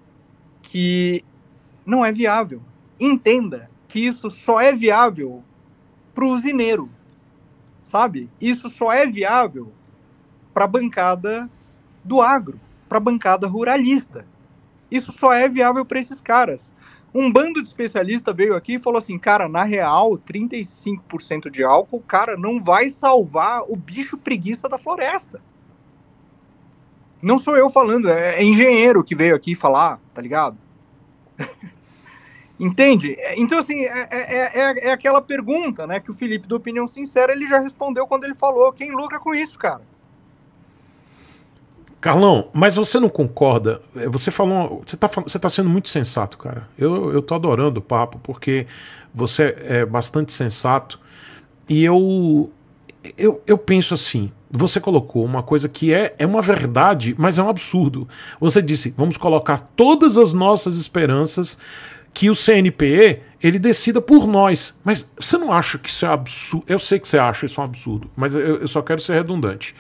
que não é viável. Entenda que isso só é viável para o usineiro, sabe? Isso só é viável para a bancada do agro, para a bancada ruralista. Isso só é viável para esses caras. Um bando de especialista veio aqui e falou assim: cara, na real, 35% de álcool, cara, não vai salvar o bicho preguiça da floresta. Não sou eu falando, é, é engenheiro que veio aqui falar, tá ligado? Entende? Então, assim, é, é, é, é aquela pergunta, né, que o Felipe do Opinião Sincera ele já respondeu quando ele falou: quem lucra com isso, cara? Carlão, mas você não concorda? É, você falou, você está você tá sendo muito sensato, cara. Eu, eu tô adorando o papo porque você é bastante sensato e eu, eu, eu penso assim. Você colocou uma coisa que é, é uma verdade, mas é um absurdo. Você disse, vamos colocar todas as nossas esperanças que o CNPE ele decida por nós. Mas você não acha que isso é absurdo? Eu sei que você acha isso um absurdo, mas eu, eu só quero ser redundante.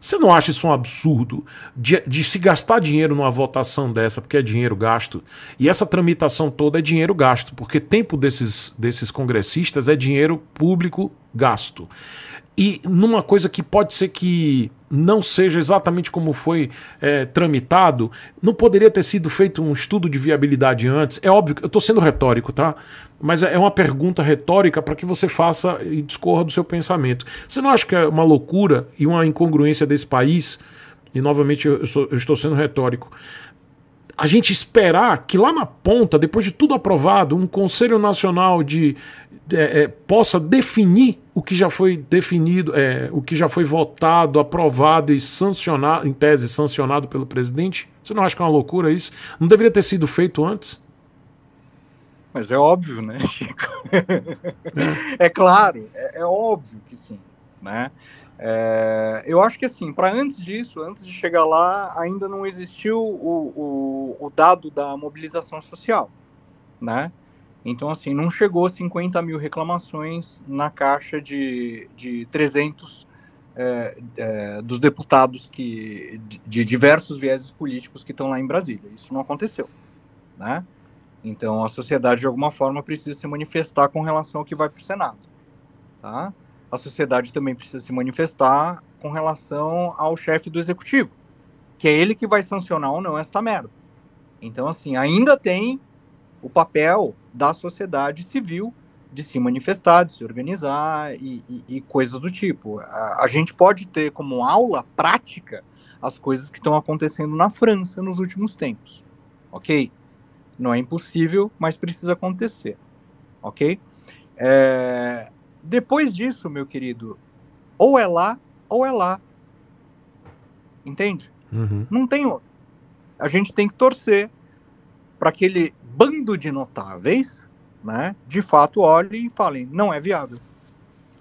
Você não acha isso um absurdo de, de, se gastar dinheiro numa votação dessa, porque é dinheiro gasto? E essa tramitação toda é dinheiro gasto, porque tempo desses, desses congressistas é dinheiro público gasto e numa coisa que pode ser que não seja exatamente como foi é, tramitado, não poderia ter sido feito um estudo de viabilidade antes? É óbvio, eu estou sendo retórico, tá? Mas é, é uma pergunta retórica para que você faça e discorra do seu pensamento. Você não acha que é uma loucura e uma incongruência desse país? E novamente eu, sou, eu estou sendo retórico. A gente esperar que lá na ponta, depois de tudo aprovado, um Conselho Nacional de é, é, possa definir o que já foi definido, é, o que já foi votado, aprovado e sancionado, em tese sancionado pelo presidente? Você não acha que é uma loucura isso? Não deveria ter sido feito antes? Mas é óbvio, né, Chico? É, claro, é, é, óbvio que sim, né? É, eu acho que assim, para antes disso, antes de chegar lá, ainda não existiu o, o, o dado da mobilização social, né? Então, assim, não chegou a 50 mil reclamações na caixa de, de 300 é, é, dos deputados que, de, de, diversos vieses políticos que estão lá em Brasília. Isso não aconteceu, né? Então, a sociedade, de alguma forma, precisa se manifestar com relação ao que vai para o Senado, tá? A sociedade também precisa se manifestar com relação ao chefe do executivo, que é ele que vai sancionar ou não esta merda. Então, assim, ainda tem o papel da sociedade civil de se manifestar, de se organizar e, e, e coisas do tipo. A, a, gente pode ter como aula prática as coisas que estão acontecendo na França nos últimos tempos, ok? Não é impossível, mas precisa acontecer, ok? É, depois disso, meu querido, ou é lá ou é lá, entende? Uhum. Não tem outro. A gente tem que torcer para que ele bando de notáveis, né, de fato olhem e falem, não é viável.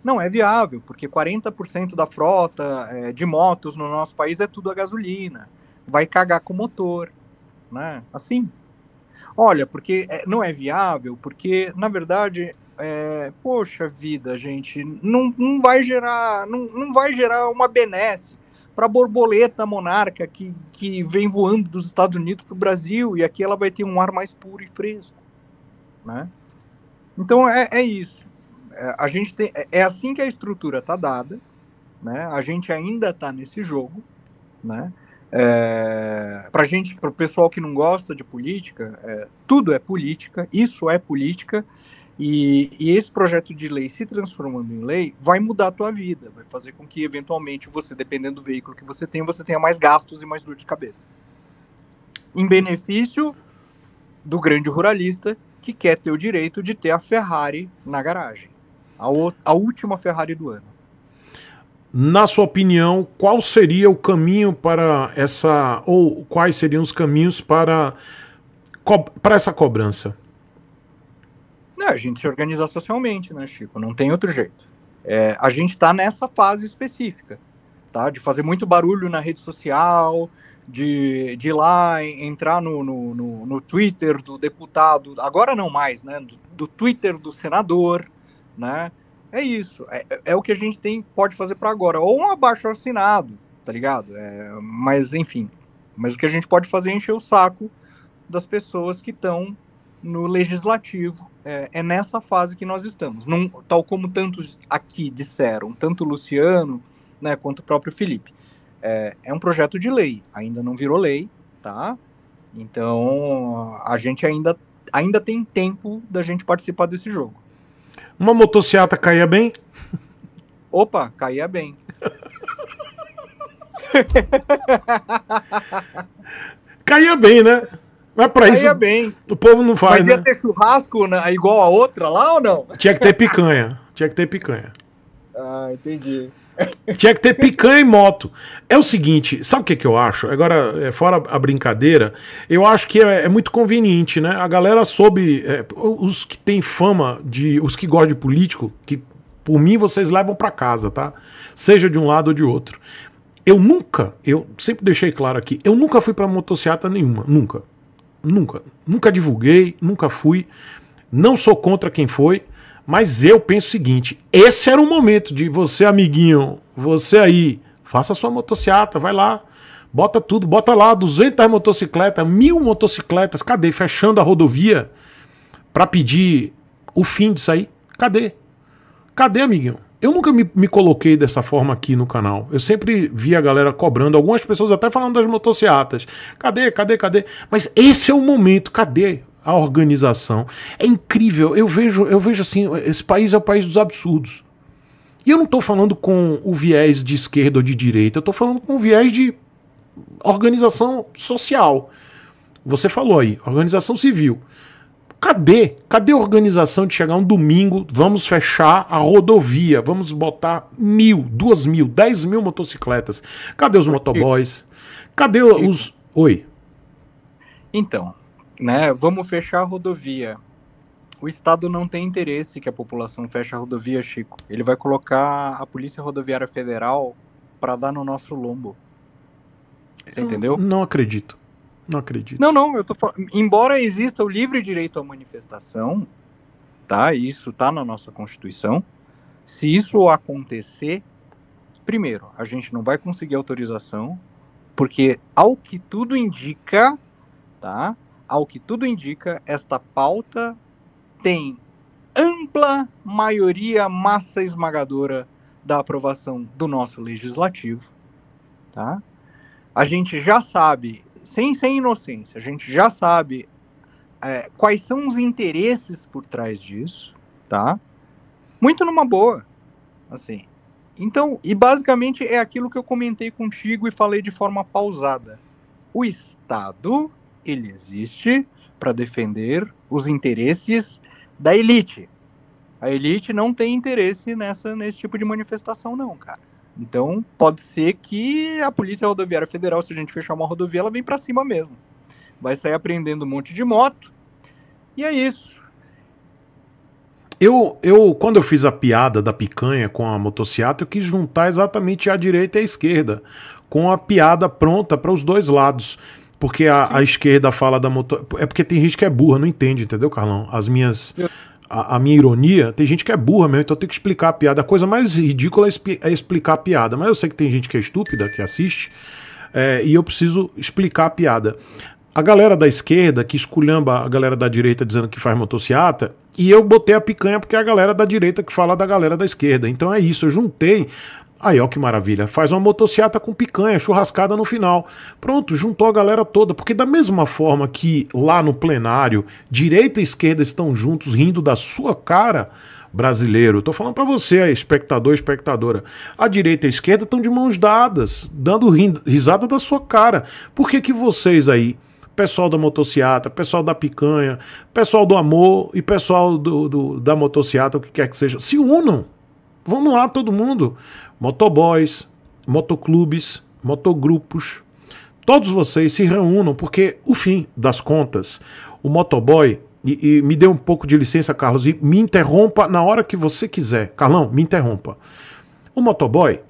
Não é viável, porque 40% da frota é, de motos no nosso país é tudo a gasolina, vai cagar com o motor, né, assim. Olha, porque é, não é viável, porque, na verdade, é, poxa vida, gente, não, não vai gerar, não, não vai gerar uma benesse para a borboleta monarca que, que vem voando dos Estados Unidos para o Brasil e aqui ela vai ter um ar mais puro e fresco, né? Então é, é isso. É, a gente tem, é, é assim que a estrutura está dada, né? A gente ainda está nesse jogo, né? É, para gente, para o pessoal que não gosta de política, é, tudo é política, isso é política e, e, esse projeto de lei se transformando em lei vai mudar a tua vida, vai fazer com que eventualmente você, dependendo do veículo que você tem, você tenha mais gastos e mais dor de cabeça. Em benefício do grande ruralista que quer ter o direito de ter a Ferrari na garagem, a, o, a última Ferrari do ano. Na sua opinião, qual seria o caminho para essa ou quais seriam os caminhos para para essa cobrança? Não, né, a gente se organizar socialmente, né, Chico? Não tem outro jeito. É, a gente está nessa fase específica, tá? De fazer muito barulho na rede social, de, de ir lá entrar no, no, no, no Twitter do deputado, agora não mais, né? Do, do, Twitter do senador, né? É isso, é, é o que a gente tem, pode fazer para agora. Ou um abaixo assinado, tá ligado? É, mas, enfim, mas o que a gente pode fazer é encher o saco das pessoas que estão no legislativo. É, é, nessa fase que nós estamos. Num, tal como tantos aqui disseram, tanto o Luciano né, quanto o próprio Felipe. É, é um projeto de lei, ainda não virou lei, tá? Então a gente ainda, ainda tem tempo da gente participar desse jogo. Uma motocicleta caía bem? Opa, caía bem. caía bem, né? Mas é pra isso. bem. O povo não faz. Mas ia né? ter churrasco igual a outra lá ou não? Tinha que ter picanha. Tinha que ter picanha. Ah, entendi. Tinha que ter picanha e moto. É o seguinte, sabe o que, que eu acho? Agora, é, fora a brincadeira, eu acho que é, é muito conveniente, né? A galera soube. É, os que têm fama de. Os que gostam de político, que por mim vocês levam para casa, tá? Seja de um lado ou de outro. Eu nunca, eu sempre deixei claro aqui, eu nunca fui para motocicleta nenhuma, nunca. Nunca. Nunca divulguei, nunca fui. Não sou contra quem foi, mas eu penso o seguinte: esse era o momento de você, amiguinho, você aí, faça sua motocicleta, vai lá, bota tudo, bota lá 200 motocicletas, mil motocicletas, cadê? Fechando a rodovia para pedir o fim disso aí? Cadê? Cadê, amiguinho? Eu nunca me, me, coloquei dessa forma aqui no canal. Eu sempre vi a galera cobrando, algumas pessoas até falando das motocicletas. Cadê, cadê, cadê? Mas esse é o momento, cadê? A organização. É incrível. Eu vejo, eu vejo assim, esse país é o país dos absurdos. E eu não estou falando com o viés de esquerda ou de direita, eu estou falando com o viés de organização social. Você falou aí, organização civil. Cadê? Cadê a organização de chegar um domingo, vamos fechar a rodovia, vamos botar mil, duas mil, dez mil motocicletas? Cadê os motoboys? Cadê os. Oi. Então, né, vamos fechar a rodovia. O Estado não tem interesse que a população feche a rodovia, Chico. Ele vai colocar a Polícia Rodoviária Federal para dar no nosso lombo. Você entendeu? Não acredito. Não acredito. Não, não, eu tô falando. Embora exista o livre direito à manifestação, tá? Isso tá na nossa Constituição. Se isso acontecer, primeiro, a gente não vai conseguir autorização, porque ao que tudo indica, tá? Ao que tudo indica, esta pauta tem ampla maioria, massa esmagadora da aprovação do nosso legislativo, tá? A gente já sabe sem sem inocência, a gente já sabe é, quais são os interesses por trás disso, tá? Muito numa boa, assim. Então, e basicamente é aquilo que eu comentei contigo e falei de forma pausada. O Estado, ele existe para defender os interesses da elite. A elite não tem interesse nessa nesse tipo de manifestação não, cara. Então, pode ser que a Polícia Rodoviária Federal, se a gente fechar uma rodovia, ela vem para cima mesmo. Vai sair apreendendo um monte de moto. E é isso. Eu, eu, quando eu fiz a piada da picanha com a motocicleta, eu quis juntar exatamente a direita e a esquerda, com a piada pronta para os dois lados. Porque a, a esquerda fala da moto. É porque tem gente que é burra, não entende, entendeu, Carlão? As minhas. Eu a, minha ironia, tem gente que é burra mesmo, então tem que explicar a piada. A coisa mais ridícula é, é explicar a piada. Mas eu sei que tem gente que é estúpida, que assiste, é, e eu preciso explicar a piada. A galera da esquerda, que esculhamba a galera da direita dizendo que faz motociata, e eu botei a picanha porque é a galera da direita que fala da galera da esquerda. Então é isso, eu juntei Aí, ó que maravilha. Faz uma motociata com picanha, churrascada no final. Pronto, juntou a galera toda. Porque da mesma forma que lá no plenário, direita e esquerda estão juntos rindo da sua cara, brasileiro. Tô falando para você, espectador, espectadora. A direita e a esquerda estão de mãos dadas, dando risada da sua cara. Por que que vocês aí pessoal da motociata, pessoal da picanha, pessoal do amor e pessoal do, do da motociata, o que quer que seja, se unam. Vamos lá, todo mundo. Motoboys, motoclubes, motogrupos. Todos vocês se reúnam, porque o fim das contas, o motoboy. E, e me dê um pouco de licença, Carlos, e me interrompa na hora que você quiser. Carlão, me interrompa. O motoboy,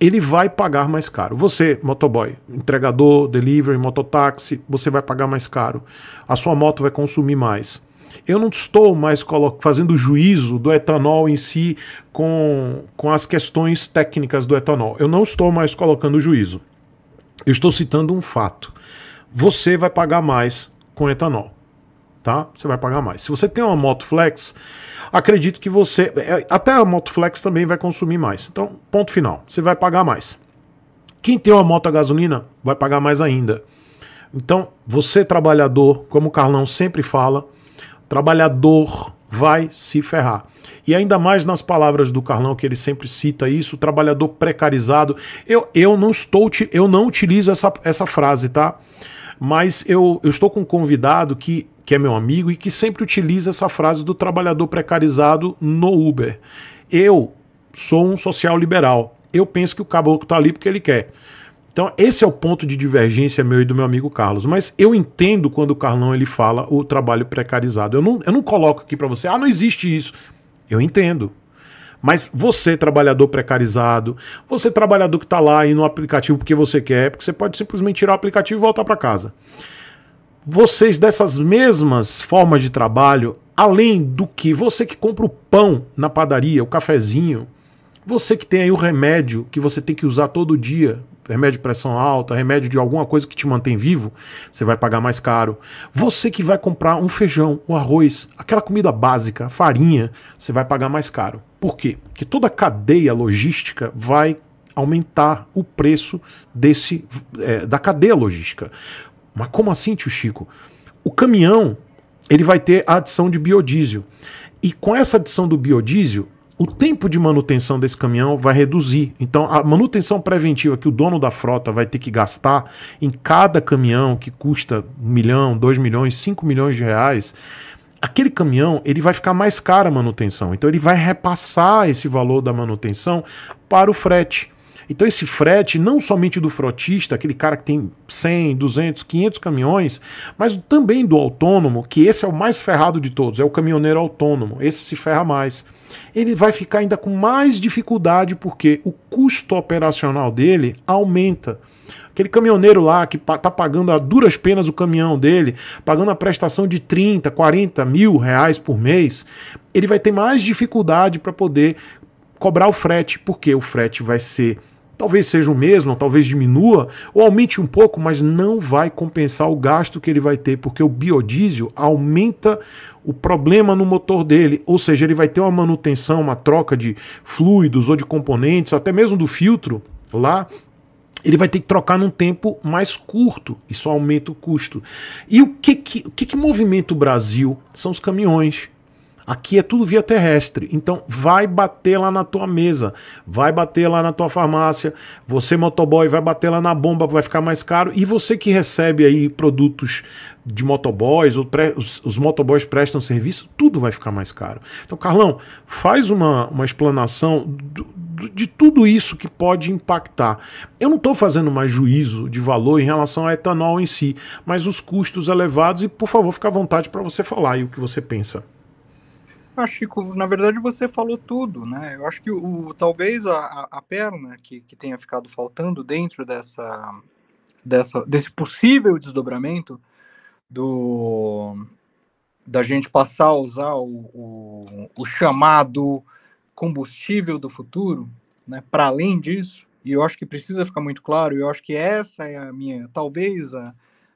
ele vai pagar mais caro. Você, motoboy, entregador, delivery, mototáxi, você vai pagar mais caro. A sua moto vai consumir mais. Eu não estou mais fazendo juízo do etanol em si com, com as questões técnicas do etanol. Eu não estou mais colocando juízo. Eu estou citando um fato. Você vai pagar mais com etanol tá? Você vai pagar mais. Se você tem uma moto flex, acredito que você é, é, até a moto flex também vai consumir mais. Então, ponto final, você vai pagar mais. Quem tem uma moto a gasolina vai pagar mais ainda. Então, você trabalhador, como o Carlão sempre fala, trabalhador vai se ferrar. E ainda mais nas palavras do Carlão, que ele sempre cita isso, trabalhador precarizado. Eu, eu não estou, eu não utilizo essa, essa frase, tá? Mas eu, eu estou com um convidado que, que é meu amigo e que sempre utiliza essa frase do trabalhador precarizado no Uber. Eu sou um social liberal. Eu penso que o caboclo está ali porque ele quer. Então, esse é o ponto de divergência meu e do meu amigo Carlos. Mas eu entendo quando o Carlão ele fala o trabalho precarizado. Eu não, eu não coloco aqui para você, ah, não existe isso. Eu entendo. Mas você, trabalhador precarizado, você, trabalhador que está lá e no aplicativo porque você quer, porque você pode simplesmente tirar o aplicativo e voltar para casa. Vocês dessas mesmas formas de trabalho, além do que você que compra o pão na padaria, o cafezinho, você que tem aí o remédio que você tem que usar todo dia, remédio de pressão alta, remédio de alguma coisa que te mantém vivo, você vai pagar mais caro. Você que vai comprar um feijão, um arroz, aquela comida básica, farinha, você vai pagar mais caro. Por quê? Porque toda a cadeia logística vai aumentar o preço desse é, da cadeia logística. Mas como assim, tio Chico? O caminhão ele vai ter a adição de biodiesel. E com essa adição do biodiesel, o tempo de manutenção desse caminhão vai reduzir. Então, a manutenção preventiva que o dono da frota vai ter que gastar em cada caminhão que custa um milhão, dois milhões, cinco milhões de reais, aquele caminhão ele vai ficar mais caro a manutenção. Então, ele vai repassar esse valor da manutenção para o frete. Então esse frete, não somente do frotista, aquele cara que tem 100, 200, 500 caminhões, mas também do autônomo, que esse é o mais ferrado de todos, é o caminhoneiro autônomo, esse se ferra mais. Ele vai ficar ainda com mais dificuldade porque o custo operacional dele aumenta. Aquele caminhoneiro lá que está pagando a duras penas o caminhão dele, pagando a prestação de 30, 40 mil reais por mês, ele vai ter mais dificuldade para poder cobrar o frete, porque o frete vai ser Talvez seja o mesmo, talvez diminua, ou aumente um pouco, mas não vai compensar o gasto que ele vai ter, porque o biodiesel aumenta o problema no motor dele, ou seja, ele vai ter uma manutenção, uma troca de fluidos ou de componentes, até mesmo do filtro lá ele vai ter que trocar num tempo mais curto. Isso aumenta o custo. E o que que, o que, que movimenta o Brasil? São os caminhões. Aqui é tudo via terrestre. Então vai bater lá na tua mesa, vai bater lá na tua farmácia, você motoboy vai bater lá na bomba, vai ficar mais caro. E você que recebe aí produtos de motoboys, ou os, os motoboys prestam serviço, tudo vai ficar mais caro. Então, Carlão, faz uma, uma explanação do, do, de tudo isso que pode impactar. Eu não estou fazendo mais juízo de valor em relação ao etanol em si, mas os custos elevados, e por favor, fica à vontade para você falar aí o que você pensa. Ah, Chico, na verdade você falou tudo, né? Eu acho que o, talvez a, a perna que, que tenha ficado faltando dentro dessa, dessa, desse possível desdobramento do da gente passar a usar o, o, o chamado combustível do futuro, né? Para além disso, e eu acho que precisa ficar muito claro, eu acho que essa é a minha, talvez a,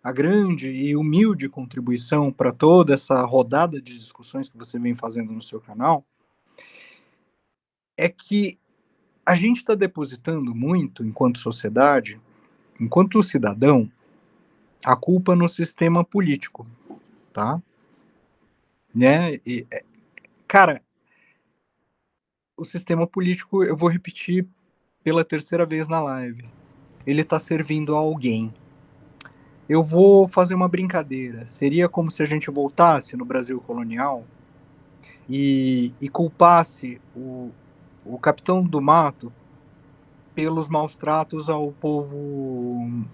a grande e humilde contribuição para toda essa rodada de discussões que você vem fazendo no seu canal, é que a gente está depositando muito, enquanto sociedade, enquanto cidadão, a culpa no sistema político, tá? Né? E, é, cara, o sistema político, eu vou repetir pela terceira vez na live, ele está servindo a alguém eu vou fazer uma brincadeira. Seria como se a gente voltasse no Brasil colonial e, e culpasse o, o capitão do mato pelos maus tratos ao povo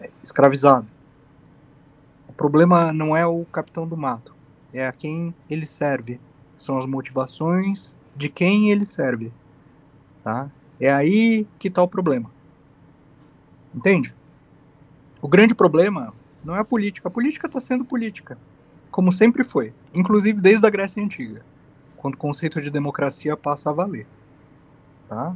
eh, escravizado. O problema não é o capitão do mato, é a quem ele serve. São as motivações de quem ele serve. Tá? É aí que está o problema. Entende? O grande problema não é a política. A política está sendo política, como sempre foi, inclusive desde a Grécia Antiga, quando o conceito de democracia passa a valer. Tá?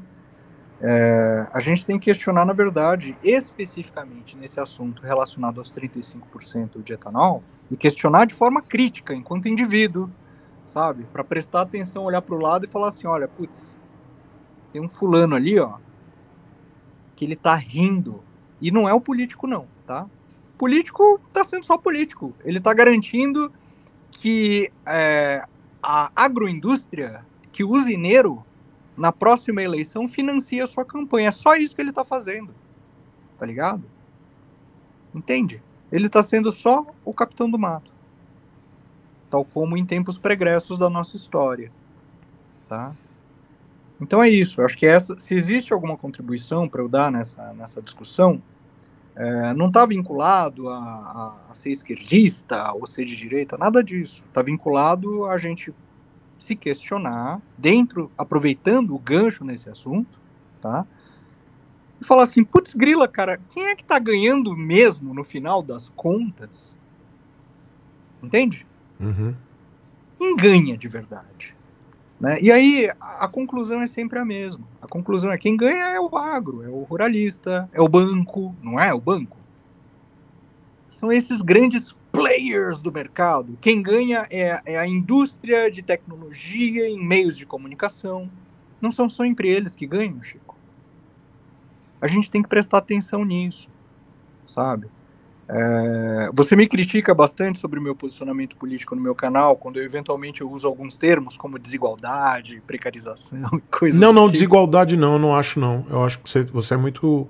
É, a gente tem que questionar, na verdade, especificamente nesse assunto relacionado aos 35% de etanol, e questionar de forma crítica, enquanto indivíduo, sabe? Para prestar atenção, olhar para o lado e falar assim: olha, putz, tem um fulano ali, ó, que ele tá rindo. E não é o político, não tá? Político está sendo só político. Ele está garantindo que é, a agroindústria, que o usineiro, na próxima eleição, financia a sua campanha. É só isso que ele está fazendo. Tá ligado? Entende? Ele está sendo só o capitão do mato. Tal como em tempos pregressos da nossa história. Tá? Então é isso. Eu acho que essa, se existe alguma contribuição para eu dar nessa, nessa discussão, é, não está vinculado a, a, ser esquerdista ou ser de direita, nada disso. Está vinculado a gente se questionar, dentro, aproveitando o gancho nesse assunto, tá? E falar assim, putz grila, cara, quem é que está ganhando mesmo no final das contas? Entende? Uhum. Quem ganha de verdade? Né? E aí a, conclusão é sempre a mesma. A conclusão é quem ganha é o agro, é o ruralista, é o banco, não é? O banco. São esses grandes players do mercado. Quem ganha é, é a indústria de tecnologia em meios de comunicação. Não são só entre eles que ganham, Chico. A gente tem que prestar atenção nisso, sabe? É, você me critica bastante sobre o meu posicionamento político no meu canal, quando eu eventualmente eu uso alguns termos como desigualdade, precarização, coisas. Não, não, tipo. desigualdade não, eu não acho não. Eu acho que você, você é muito.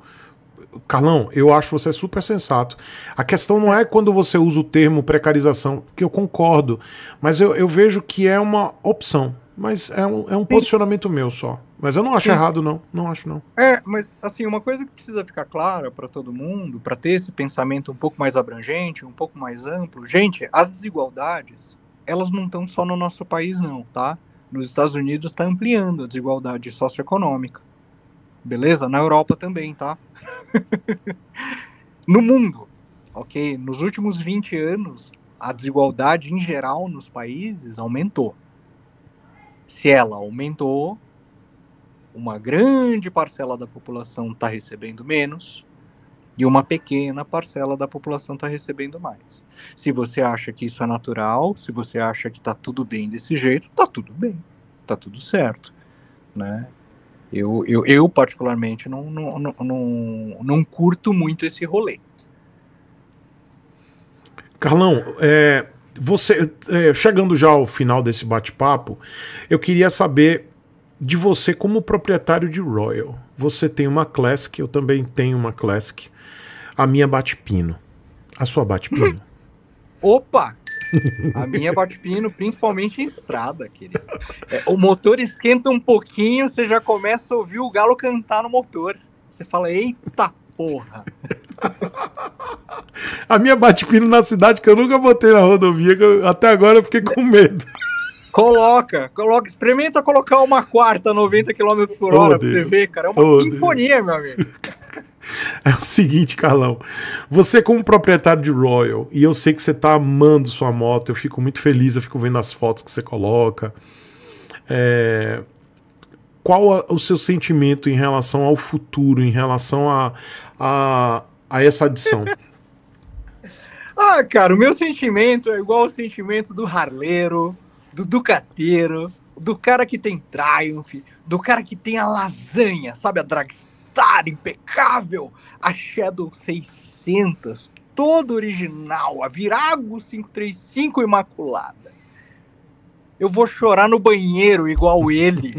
Carlão, eu acho você super sensato. A questão não é quando você usa o termo precarização, que eu concordo, mas eu, eu vejo que é uma opção. Mas é um, é um posicionamento meu só. Mas eu não acho Sim. errado, não. Não acho, não. É, mas assim, uma coisa que precisa ficar clara para todo mundo, para ter esse pensamento um pouco mais abrangente, um pouco mais amplo. Gente, as desigualdades, elas não estão só no nosso país, não, tá? Nos Estados Unidos está ampliando a desigualdade socioeconômica. Beleza? Na Europa também, tá? no mundo, ok? Nos últimos 20 anos, a desigualdade em geral nos países aumentou. Se ela aumentou, uma grande parcela da população está recebendo menos e uma pequena parcela da população está recebendo mais. Se você acha que isso é natural, se você acha que está tudo bem desse jeito, está tudo bem, está tudo certo, né? Eu, eu, eu particularmente, não, não, não, não, não curto muito esse rolê. Carlão, é, você é, chegando já ao final desse bate-papo, eu queria saber de você como proprietário de Royal. Você tem uma Classic, eu também tenho uma Classic. A minha bate pino. A sua bate pino. Opa! A minha bate pino, principalmente em estrada, querido. É, o motor esquenta um pouquinho, você já começa a ouvir o galo cantar no motor. Você fala, eita porra. A minha bate-pino na cidade que eu nunca botei na rodovia, eu, até agora eu fiquei com medo. Coloca, coloca, experimenta colocar uma quarta 90 km por oh, hora oh, pra você ver, cara. É uma oh, sinfonia, Deus. meu amigo. É o seguinte, Carlão. Você, como proprietário de Royal, e eu sei que você tá amando sua moto, eu fico muito feliz, eu fico vendo as fotos que você coloca. É, qual a, o seu sentimento em relação ao futuro, em relação a, a, a essa adição? ah, cara, o meu sentimento é igual o sentimento do harleiro, do ducateiro, do cara que tem Triumph, do cara que tem a lasanha, sabe? A Dragstar impecável, a Shadow 600, todo original, a Virago 535 imaculada eu vou chorar no banheiro igual ele.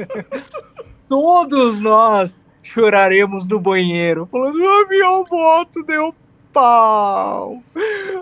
Todos nós choraremos no banheiro, falando: a meu moto deu pau!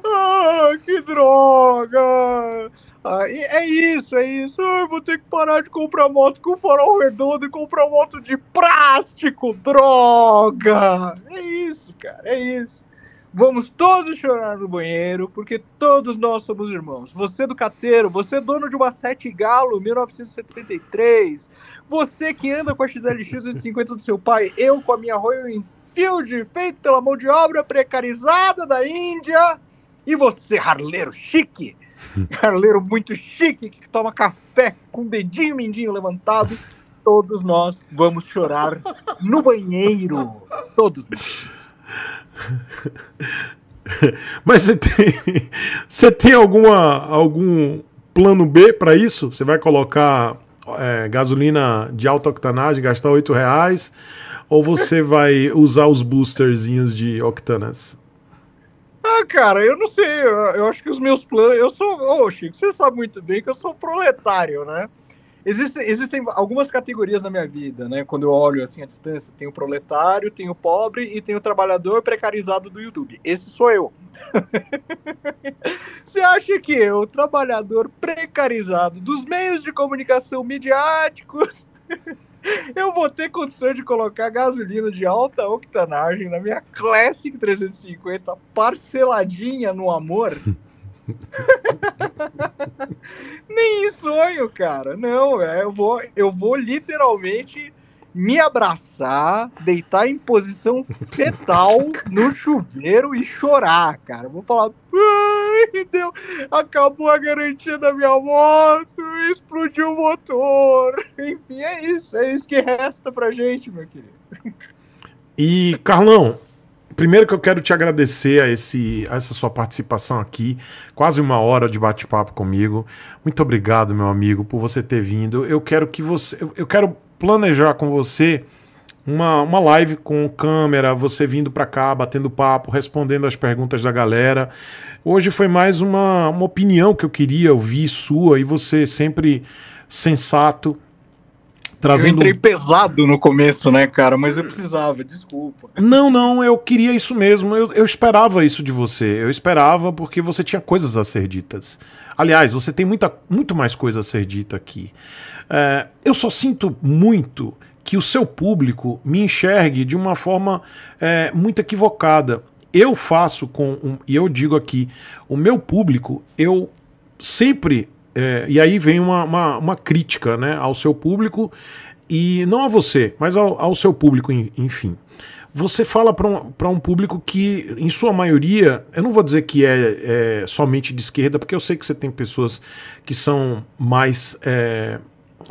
Ah, que droga! Ah, é isso, é isso. vou ter que parar de comprar moto com farol redondo e comprar moto de plástico! Droga! É isso, cara, é isso. Vamos todos chorar no banheiro, porque todos nós somos irmãos. Você do Cateiro, você é dono de uma Sete Galo 1973, você que anda com a XLX 150 do seu pai, eu com a minha Royal Enfield, feito pela mão de obra precarizada da Índia, e você, harleiro chique, harleiro muito chique, que toma café com o dedinho mindinho levantado, todos nós vamos chorar no banheiro. Todos nós. Mas você tem, você tem alguma, algum plano B para isso? Você vai colocar é, gasolina de alta octanagem, gastar 8 reais? Ou você vai usar os boosterzinhos de octanas? Ah, cara, eu não sei. Eu, eu acho que os meus planos. Eu sou. Ô, oh, Chico, você sabe muito bem que eu sou proletário, né? Existem, existem algumas categorias na minha vida, né? Quando eu olho assim à distância, tem o proletário, tem o pobre e tem o trabalhador precarizado do YouTube. Esse sou eu. Você acha que eu, trabalhador precarizado dos meios de comunicação midiáticos, eu vou ter condições de colocar gasolina de alta octanagem na minha Classic 350 parceladinha no amor? Nem em sonho, cara. Não, é, eu vou, eu vou literalmente me abraçar, deitar em posição fetal no chuveiro e chorar, cara. vou falar, ai, deu, acabou a garantia da minha moto, explodiu o motor. Enfim, é isso, é isso que resta pra gente, meu querido. E, Carlão, primeiro que eu quero te agradecer a, esse, a essa sua participação aqui, quase uma hora de bate-papo comigo. Muito obrigado, meu amigo, por você ter vindo. Eu quero que você. Eu quero planejar com você uma, uma live com câmera, você vindo para cá, batendo papo, respondendo as perguntas da galera. Hoje foi mais uma, uma opinião que eu queria ouvir sua e você sempre sensato Trazendo... Eu entrei pesado no começo, né, cara? Mas eu precisava, desculpa. Não, não, eu queria isso mesmo. Eu, eu esperava isso de você. Eu esperava porque você tinha coisas a ser ditas. Aliás, você tem muita, muito mais coisa a ser dita aqui. É, eu só sinto muito que o seu público me enxergue de uma forma é, muito equivocada. Eu faço com. Um, e eu digo aqui, o meu público, eu sempre é, e aí vem uma, uma, uma, crítica né, ao seu público, e não a você, mas ao, ao seu público, enfim. Você fala para um, um público que, em sua maioria, eu não vou dizer que é, é, somente de esquerda, porque eu sei que você tem pessoas que são mais é,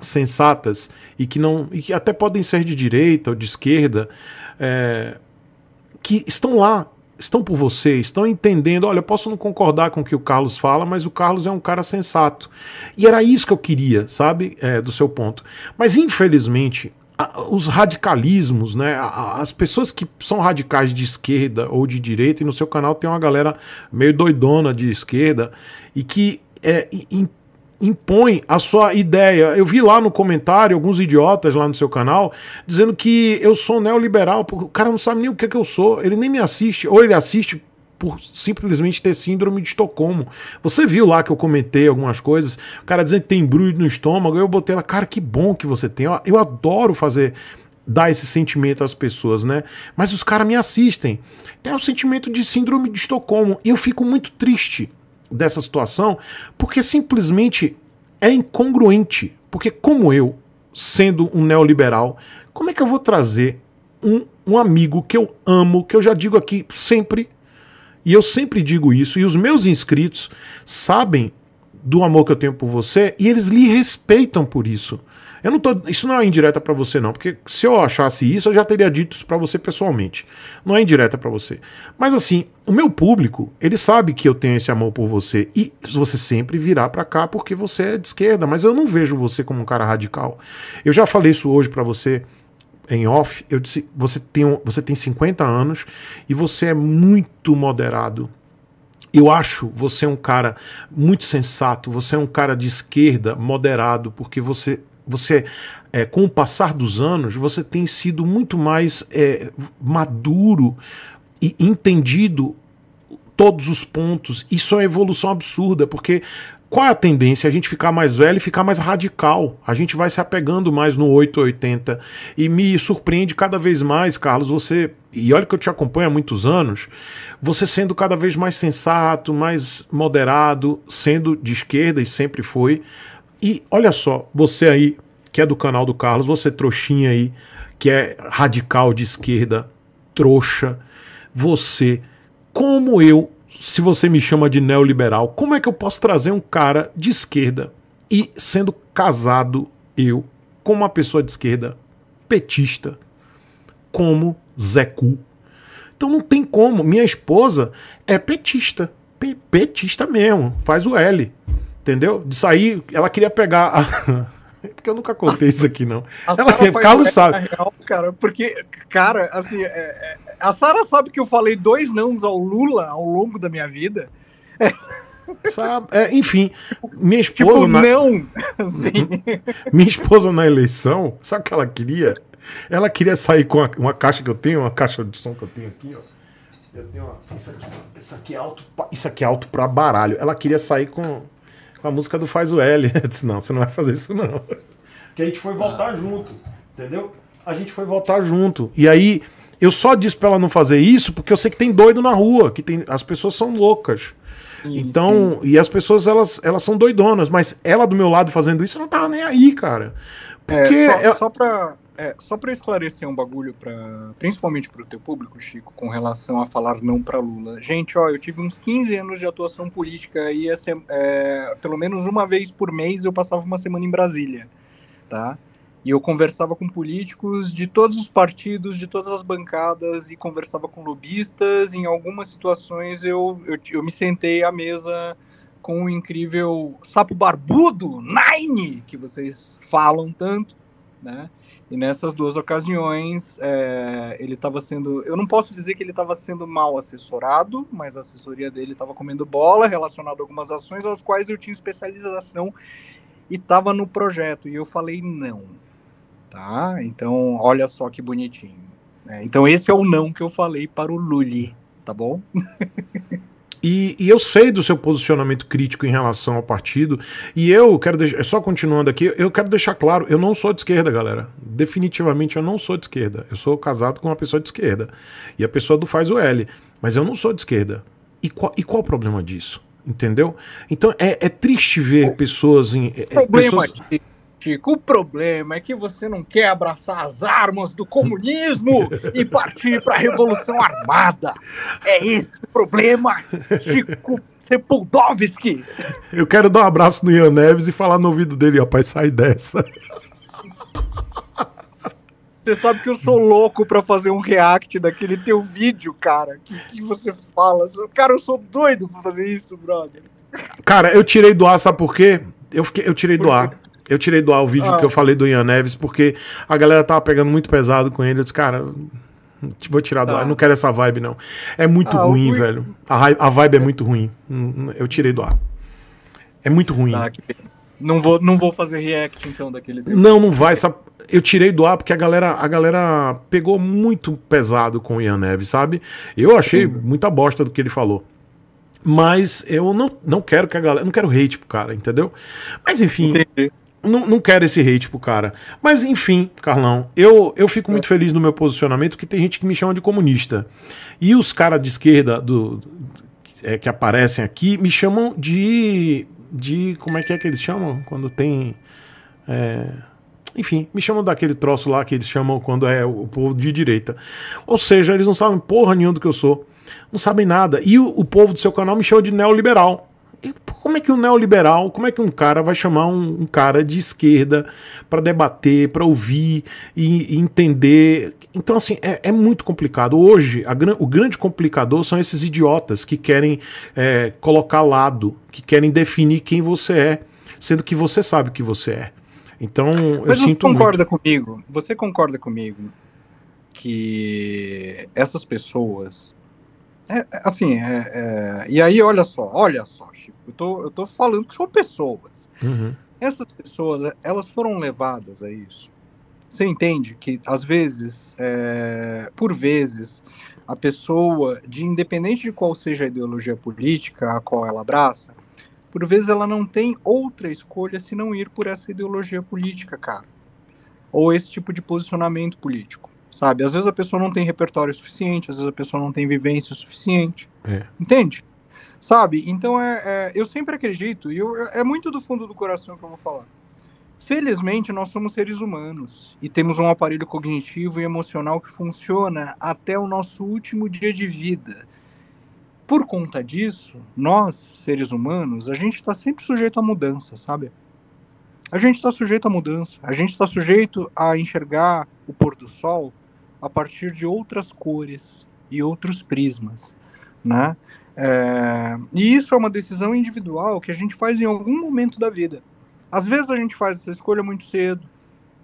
sensatas e que não. e que até podem ser de direita ou de esquerda, é, que estão lá estão por você, estão entendendo. Olha, eu posso não concordar com o que o Carlos fala, mas o Carlos é um cara sensato. E era isso que eu queria, sabe, é, do seu ponto. Mas infelizmente, os radicalismos, né? As pessoas que são radicais de esquerda ou de direita, e no seu canal tem uma galera meio doidona de esquerda e que é, impõe a sua ideia. Eu vi lá no comentário alguns idiotas lá no seu canal dizendo que eu sou neoliberal, porque o cara não sabe nem o que, é que eu sou, ele nem me assiste, ou ele assiste por simplesmente ter síndrome de Estocolmo. Você viu lá que eu comentei algumas coisas, o cara dizendo que tem embrulho no estômago, eu botei lá, cara, que bom que você tem. Eu, adoro fazer dar esse sentimento às pessoas, né? Mas os caras me assistem. Tem o sentimento de síndrome de Estocolmo e eu fico muito triste dessa situação, porque simplesmente é incongruente. Porque, como eu, sendo um neoliberal, como é que eu vou trazer um, um amigo que eu amo, que eu já digo aqui sempre, e eu sempre digo isso, e os meus inscritos sabem do amor que eu tenho por você e eles lhe respeitam por isso. Eu não tô, isso não é indireta para você não, porque se eu achasse isso eu já teria dito isso para você pessoalmente. Não é indireta para você. Mas assim, o meu público, ele sabe que eu tenho esse amor por você e você sempre virá para cá porque você é de esquerda, mas eu não vejo você como um cara radical. Eu já falei isso hoje para você em off, eu disse, você tem, você tem 50 anos e você é muito moderado eu acho você um cara muito sensato, você é um cara de esquerda, moderado, porque você você é, com o passar dos anos você tem sido muito mais é, maduro e entendido todos os pontos. Isso é uma evolução absurda, porque qual é a tendência? A gente ficar mais velho e ficar mais radical. A gente vai se apegando mais no 880. E me surpreende cada vez mais, Carlos, você. E olha que eu te acompanho há muitos anos. Você sendo cada vez mais sensato, mais moderado, sendo de esquerda e sempre foi. E olha só, você aí, que é do canal do Carlos, você trouxinha aí, que é radical de esquerda, trouxa. Você, como eu se você me chama de neoliberal, como é que eu posso trazer um cara de esquerda e sendo casado eu com uma pessoa de esquerda petista como Zé Cu? Então não tem como. Minha esposa é petista, petista mesmo, faz o L, entendeu? De sair, ela queria pegar a É porque eu nunca contei isso aqui, não. Ela Carlos sabe. É real, cara, porque, cara, assim, é, é, a Sara sabe que eu falei dois nãos ao Lula ao longo da minha vida. É. Sabe? É, enfim, tipo, minha tipo, esposa. Tipo, na... não! Sim. Minha esposa na eleição, sabe o que ela queria? Ela queria sair com a, uma caixa que eu tenho, uma caixa de som que eu tenho aqui, ó. Eu tenho uma. Isso aqui, isso aqui é alto, isso aqui é alto pra baralho. Ela queria sair com com a música do Faz o L. Eu disse, não, você não vai fazer isso não. Porque a gente foi voltar ah. junto, entendeu? A gente foi voltar junto. E aí, eu só disse para ela não fazer isso porque eu sei que tem doido na rua, que tem, as pessoas são loucas. Sim, então, sim. e as pessoas elas, elas são doidonas, mas ela do meu lado fazendo isso, eu não tava nem aí, cara. É, porque é, só, ela... só pra é, só para esclarecer um bagulho principalmente para o teu público, Chico, com relação a falar não para Lula. Gente, ó, eu tive uns 15 anos de atuação política e essa, é, pelo menos uma vez por mês eu passava uma semana em Brasília, tá? E eu conversava com políticos de todos os partidos, de todas as bancadas e conversava com lobistas. Em algumas situações eu, eu, eu me sentei à mesa com o incrível sapo barbudo, Nine, que vocês falam tanto, né? E nessas duas ocasiões, é, ele estava sendo. Eu não posso dizer que ele estava sendo mal assessorado, mas a assessoria dele estava comendo bola relacionado a algumas ações às quais eu tinha especialização e estava no projeto. E eu falei não. Tá? Então, olha só que bonitinho. É, então, esse é o não que eu falei para o Lully, tá bom? E, e, eu sei do seu posicionamento crítico em relação ao partido, e eu quero deixar, só continuando aqui, eu quero deixar claro, eu não sou de esquerda, galera. Definitivamente eu não sou de esquerda. Eu sou casado com uma pessoa de esquerda. E a pessoa do faz o L. Mas eu não sou de esquerda. E qual, e qual o problema disso? Entendeu? Então é, é triste ver pessoas em. É, é, problema pessoas... De Tico, o problema é que você não quer abraçar as armas do comunismo e partir para a revolução armada. É esse o problema, Chico Sepultovski. Eu quero dar um abraço no Ian Neves e falar no ouvido dele, rapaz, sai dessa. Você sabe que eu sou louco para fazer um react daquele teu vídeo, cara. Que, que você fala? Cara, eu sou doido pra fazer isso, brother. Cara, eu tirei do ar, sabe por quê? Eu, fiquei, eu tirei do ar. Eu tirei do ar o vídeo ah. que eu falei do Ian Neves, porque a galera tava pegando muito pesado com ele. Eu disse, cara, vou tirar do ar, tá. não quero essa vibe, não. É muito ah, ruim, fui... velho. A, a vibe é muito ruim. Hum, hum, eu tirei do ar. É muito ruim. Ah, que... Não vou, não vou fazer react então daquele. Tempo. Não, não vai. Eu tirei do ar porque a galera, a galera pegou muito pesado com o Ian Neves, sabe? Eu achei muita bosta do que ele falou. Mas eu não, não quero que a galera. Não quero hate pro cara, entendeu? Mas enfim. Entendi não, não quero esse hate pro cara. Mas enfim, Carlão, eu, eu fico muito feliz no meu posicionamento que tem gente que me chama de comunista. E os caras de esquerda do, é, que aparecem aqui me chamam de. de. como é que é que eles chamam? Quando tem. É, enfim, me chamam daquele troço lá que eles chamam quando é o povo de direita. Ou seja, eles não sabem porra nenhuma do que eu sou. Não sabem nada. E o, o povo do seu canal me chama de neoliberal. Como é que um neoliberal, como é que um cara vai chamar um, um cara de esquerda para debater, para ouvir e, e, entender? Então, assim, é, é muito complicado. Hoje, a, o grande complicador são esses idiotas que querem é, colocar lado, que querem definir quem você é, sendo que você sabe o que você é. Então, Mas eu sinto. Você concorda muito. comigo? Você concorda comigo que essas pessoas é, é, assim, é, é, e aí olha só, olha só, Chico, eu tô, eu tô falando que são pessoas. Uhum. Essas pessoas, é, elas foram levadas a isso. Você entende que, às vezes, é, por vezes, a pessoa, de independente de qual seja a ideologia política a qual ela abraça, por vezes ela não tem outra escolha se não ir por essa ideologia política, cara. Ou esse tipo de posicionamento político sabe? Às vezes a pessoa não tem repertório suficiente, às vezes a pessoa não tem vivência suficiente, é. entende? Sabe? Então é, é, eu sempre acredito, e eu, é, é muito do fundo do coração que eu vou falar. Felizmente, nós somos seres humanos e temos um aparelho cognitivo e emocional que funciona até o nosso último dia de vida. Por conta disso, nós, seres humanos, a gente está sempre sujeito a mudança, sabe? A gente está sujeito à mudança, a gente está sujeito a enxergar o pôr do sol a partir de outras cores e outros prismas, né? É, e isso é uma decisão individual que a gente faz em algum momento da vida. Às vezes a gente faz essa escolha muito cedo,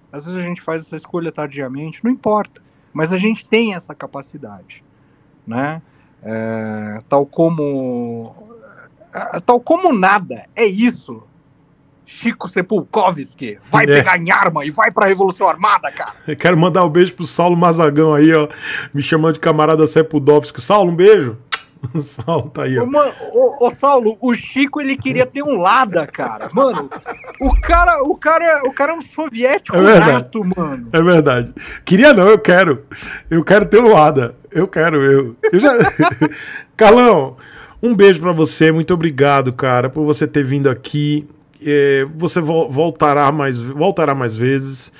às vezes a gente faz essa escolha tardiamente, não importa, mas a gente tem essa capacidade, né? É, tal como é, tal como nada é isso Chico Sepulkovski vai é. pegar em arma e vai pra Revolução Armada, cara. Eu quero mandar um beijo pro Saulo Mazagão aí, ó. Me chamando de camarada Sepulkovski. Saulo, um beijo. O Saulo tá aí, ó. ô, ô, Saulo, o Chico ele queria ter um Lada, cara. Mano, o cara, o cara, o cara é um soviético é verdade. mano. É verdade. Queria não, eu quero. Eu quero ter um Lada. Eu quero, eu. eu já... Carlão, um beijo para você. Muito obrigado, cara, por você ter vindo aqui é, você vo voltará mais, voltará mais vezes.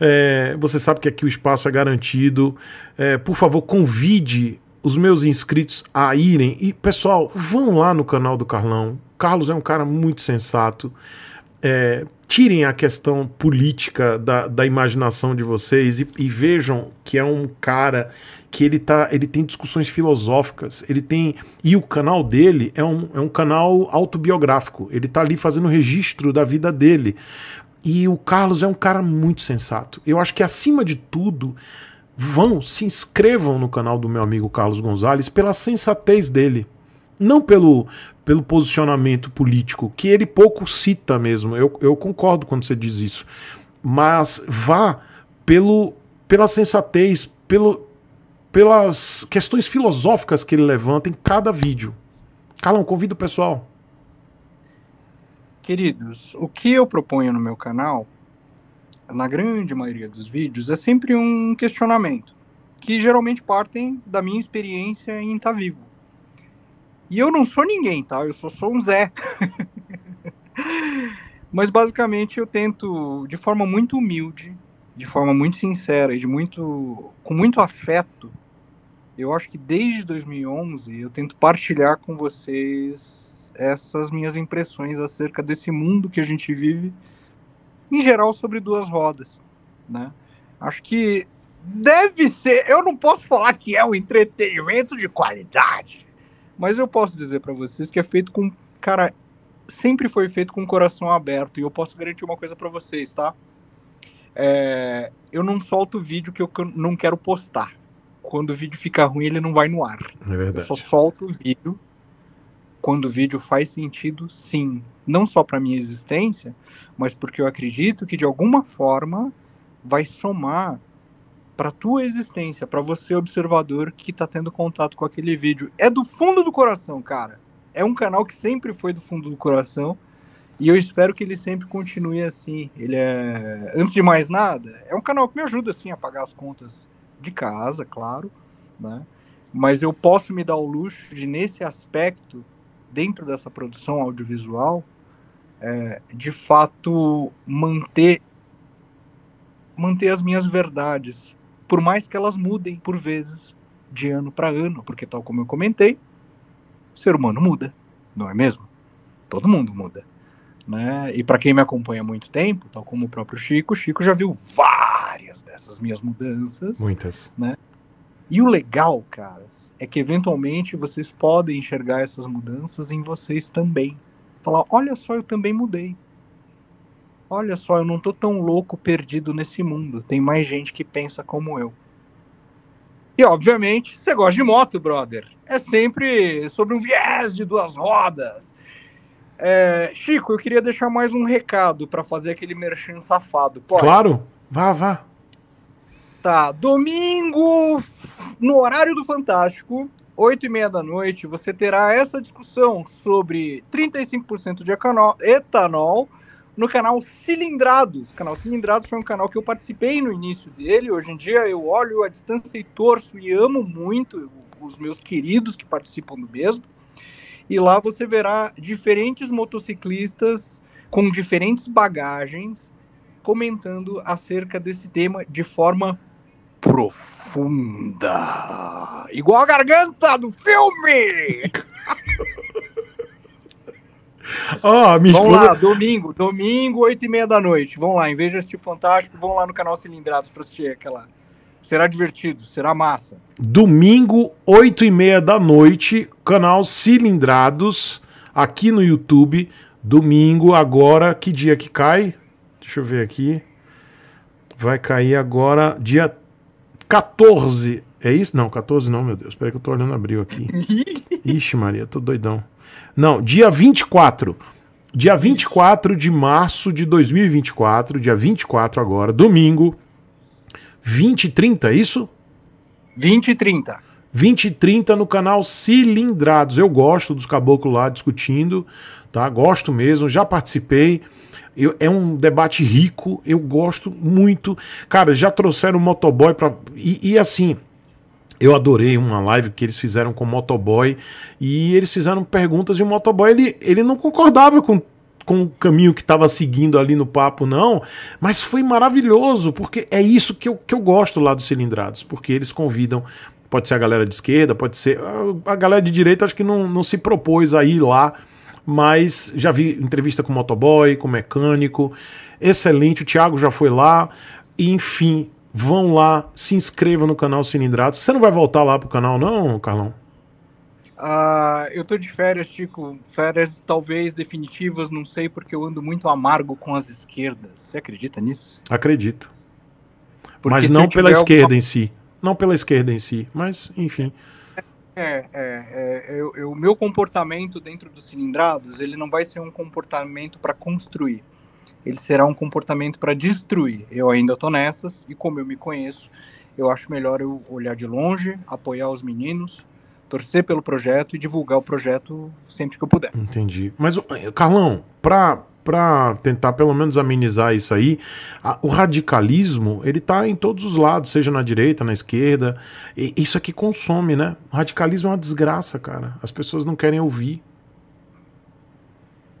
É, você sabe que aqui o espaço é garantido. É, por favor, convide os meus inscritos a irem. E, pessoal, vão lá no canal do Carlão. Carlos é um cara muito sensato. É, tirem a questão política da, da imaginação de vocês e, e, vejam que é um cara que ele, tá, ele tem discussões filosóficas, ele tem. E o canal dele é um, é um canal autobiográfico. Ele tá ali fazendo registro da vida dele. E o Carlos é um cara muito sensato. Eu acho que, acima de tudo, vão, se inscrevam no canal do meu amigo Carlos Gonzalez pela sensatez dele não pelo, pelo posicionamento político, que ele pouco cita mesmo. Eu, eu concordo quando você diz isso. Mas vá pelo, pela sensatez, pelo, pelas questões filosóficas que ele levanta em cada vídeo. Calão, convido o pessoal. Queridos, o que eu proponho no meu canal, na grande maioria dos vídeos, é sempre um questionamento, que geralmente partem da minha experiência em estar vivo. E eu não sou ninguém, tá? Eu sou um Zé. Mas basicamente eu tento, de forma muito humilde, de forma muito sincera e de muito, com muito afeto, eu acho que desde 2011 eu tento partilhar com vocês essas minhas impressões acerca desse mundo que a gente vive, em geral sobre duas rodas, né? Acho que deve ser, eu não posso falar que é um entretenimento de qualidade, mas eu posso dizer para vocês que é feito com. Cara, sempre foi feito com o coração aberto. E eu posso garantir uma coisa para vocês, tá? É, eu não solto vídeo que eu não quero postar. Quando o vídeo fica ruim, ele não vai no ar. É verdade. Eu só solto o vídeo quando o vídeo faz sentido, sim. Não só para minha existência, mas porque eu acredito que de alguma forma vai somar para tua existência, para você observador que tá tendo contato com aquele vídeo. É do fundo do coração, cara. É um canal que sempre foi do fundo do coração e eu espero que ele sempre continue assim. Ele é, antes de mais nada, é um canal que me ajuda assim a pagar as contas de casa, claro, né? Mas eu posso me dar o luxo de nesse aspecto dentro dessa produção audiovisual, é, de fato manter manter as minhas verdades, por mais que elas mudem por vezes de ano para ano, porque tal como eu comentei, ser humano muda, não é mesmo? Todo mundo muda, né? E para quem me acompanha há muito tempo, tal como o próprio Chico, o Chico já viu várias dessas minhas mudanças, muitas, né? E o legal, caras, é que eventualmente vocês podem enxergar essas mudanças em vocês também. Falar, olha só, eu também mudei olha só, eu não tô tão louco perdido nesse mundo, tem mais gente que pensa como eu. E obviamente, você gosta de moto, brother. É sempre sobre um viés de duas rodas. É, Chico, eu queria deixar mais um recado para fazer aquele merchan safado. Pode? Claro, vá, vá. Tá, domingo, no horário do Fantástico, 8 e meia da noite, você terá essa discussão sobre 35% de etanol no canal Cilindrados. O canal Cilindrados foi um canal que eu participei no início dele. Hoje em dia eu olho a distância e torço e amo muito os meus queridos que participam do mesmo. E lá você verá diferentes motociclistas com diferentes bagagens comentando acerca desse tema de forma profunda. Igual a garganta do filme! Ó, oh, minha vão esposa... lá, domingo, domingo, oito e meia da noite. Vão lá, em vez de assistir Fantástico, vão lá no canal Cilindrados para assistir aquela. Será divertido, será massa. Domingo, oito e meia da noite, canal Cilindrados, aqui no YouTube. Domingo, agora, que dia que cai? Deixa eu ver aqui. Vai cair agora, dia 14. É isso? Não, 14 não, meu Deus. Espera que eu tô olhando abril aqui. Ixi, Maria, tô doidão. Não, dia 24. Dia 24 de março de 2024, dia 24 agora, domingo, 20 e 30, é isso? 20 e 30. 20 e 30 no canal Cilindrados. Eu gosto dos caboclos lá discutindo, tá? Gosto mesmo, já participei. Eu, é um debate rico, eu gosto muito. Cara, já trouxeram o motoboy pra. e, e assim, eu adorei uma live que eles fizeram com o motoboy e eles fizeram perguntas e o motoboy ele, ele não concordava com com o caminho que estava seguindo ali no papo, não. Mas foi maravilhoso, porque é isso que eu, que eu gosto lá dos cilindrados, porque eles convidam. Pode ser a galera de esquerda, pode ser. A galera de direita acho que não, não se propôs a ir lá, mas já vi entrevista com motoboy, com mecânico. Excelente, o Thiago já foi lá. enfim, Vão lá, se inscrevam no canal Cilindrados. Você não vai voltar lá pro canal, não, Carlão? Uh, eu tô de férias, Chico. Férias talvez definitivas, não sei, porque eu ando muito amargo com as esquerdas. Você acredita nisso? Acredito. Porque mas não pela esquerda alguma... em si. Não pela esquerda em si, mas enfim. É, é, é, o é, meu comportamento dentro dos cilindrados, ele não vai ser um comportamento para construir ele será um comportamento para destruir. Eu ainda estou nessas e como eu me conheço, eu acho melhor eu olhar de longe, apoiar os meninos, torcer pelo projeto e divulgar o projeto sempre que eu puder. Entendi. Mas, eh, Carlão, para para tentar pelo menos amenizar isso aí, a, o radicalismo ele está em todos os lados, seja na direita, na esquerda. E, isso aqui consome, né? O radicalismo é uma desgraça, cara. As pessoas não querem ouvir.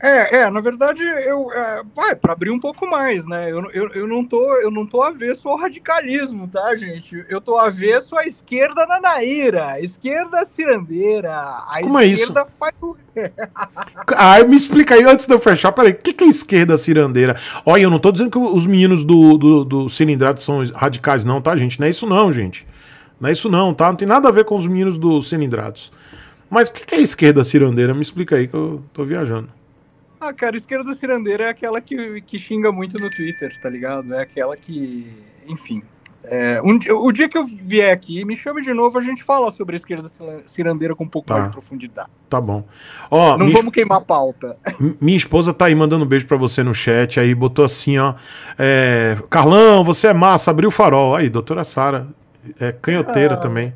É, é, na verdade, eu é, vai é para abrir um pouco mais, né? Eu, eu, eu, não tô, eu não tô avesso ao radicalismo, tá, gente? Eu tô avesso à esquerda na Naíra, esquerda cirandeira, a Como esquerda é isso? faz o ah, me explica aí antes de eu fechar. Peraí, o que, que é esquerda cirandeira? Olha, eu não tô dizendo que os meninos do, do, do cilindrado são radicais, não, tá, gente? Não é isso, não, gente. Não é isso, não, tá? Não tem nada a ver com os meninos do cilindrados. Mas o que, que é esquerda cirandeira? Me explica aí que eu tô viajando. Ah, cara, esquerda cirandeira é aquela que, que xinga muito no Twitter, tá ligado? É aquela que. Enfim. É, um, o dia que eu vier aqui, me chame de novo, a gente fala sobre a esquerda cirandeira com um pouco tá. mais de profundidade. Tá bom. Ó, Não vamos queimar pauta. Minha esposa tá aí mandando um beijo para você no chat, aí botou assim, ó. É, Carlão, você é massa, abriu o farol. Aí, doutora Sara, é canhoteira ah, também.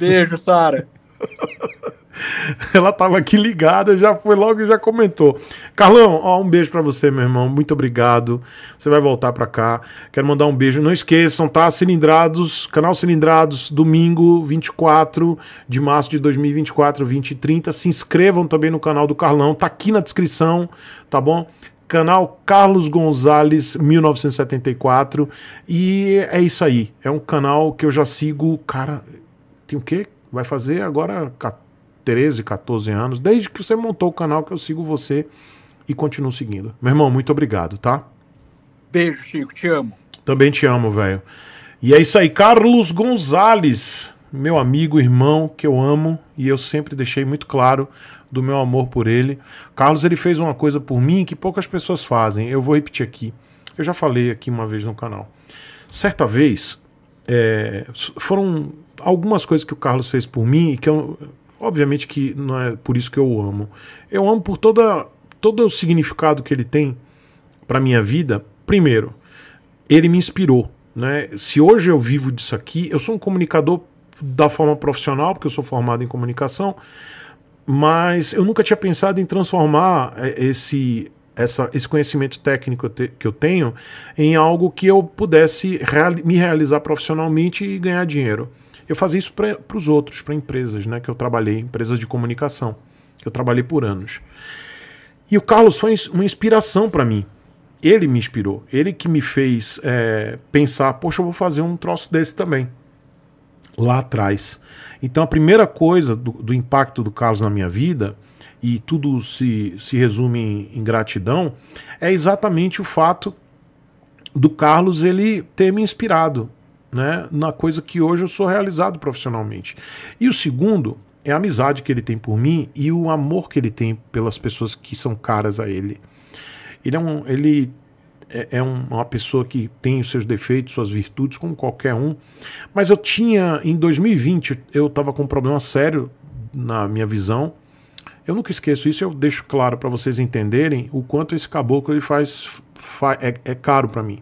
Beijo, Sara. Ela estava aqui ligada, já foi logo e já comentou. Carlão, ó, um beijo para você, meu irmão. Muito obrigado. Você vai voltar para cá. Quero mandar um beijo. Não esqueçam, tá? Cilindrados, canal Cilindrados, domingo 24 de março de 2024, 20 e 30. Se inscrevam também no canal do Carlão. Tá aqui na descrição, tá bom? canal Carlos Gonzalez 1974 e é isso aí. É um canal que eu já sigo, cara, tem o quê? Vai fazer agora 13, 14 anos, desde que você montou o canal que eu sigo você e continuo seguindo. Meu irmão, muito obrigado, tá? Beijo, Chico, te amo. Também te amo, velho. E é isso aí, Carlos Gonzalez, meu amigo, irmão, que eu amo e eu sempre deixei muito claro do meu amor por ele. Carlos, ele fez uma coisa por mim que poucas pessoas fazem. Eu vou repetir aqui. Eu já falei aqui uma vez no canal. Certa vez, é, foram algumas coisas que o Carlos fez por mim e que eu, Obviamente que não é por isso que eu o amo. Eu amo por toda, todo o significado que ele tem para minha vida. Primeiro, ele me inspirou. Né? Se hoje eu vivo disso aqui, eu sou um comunicador da forma profissional, porque eu sou formado em comunicação, mas eu nunca tinha pensado em transformar é, esse, essa, esse conhecimento técnico que eu tenho em algo que eu pudesse real, me realizar profissionalmente e ganhar dinheiro. Eu fazia isso para os outros, para empresas, né? Que eu trabalhei, empresas de comunicação, que eu trabalhei por anos. E o Carlos foi uma inspiração para mim. Ele me inspirou, ele que me fez é, pensar, poxa, eu vou fazer um troço desse também lá atrás. Então, a primeira coisa do, do, impacto do Carlos na minha vida, e tudo se, se resume em, em, gratidão, é exatamente o fato do Carlos ele ter me inspirado né, na coisa que hoje eu sou realizado profissionalmente. E o segundo é a amizade que ele tem por mim e o amor que ele tem pelas pessoas que são caras a ele. Ele é um, ele é, é uma pessoa que tem os seus defeitos, suas virtudes, como qualquer um. Mas eu tinha, em 2020, eu estava com um problema sério na minha visão. Eu nunca esqueço isso, eu deixo claro para vocês entenderem o quanto esse caboclo ele faz, faz é, é caro para mim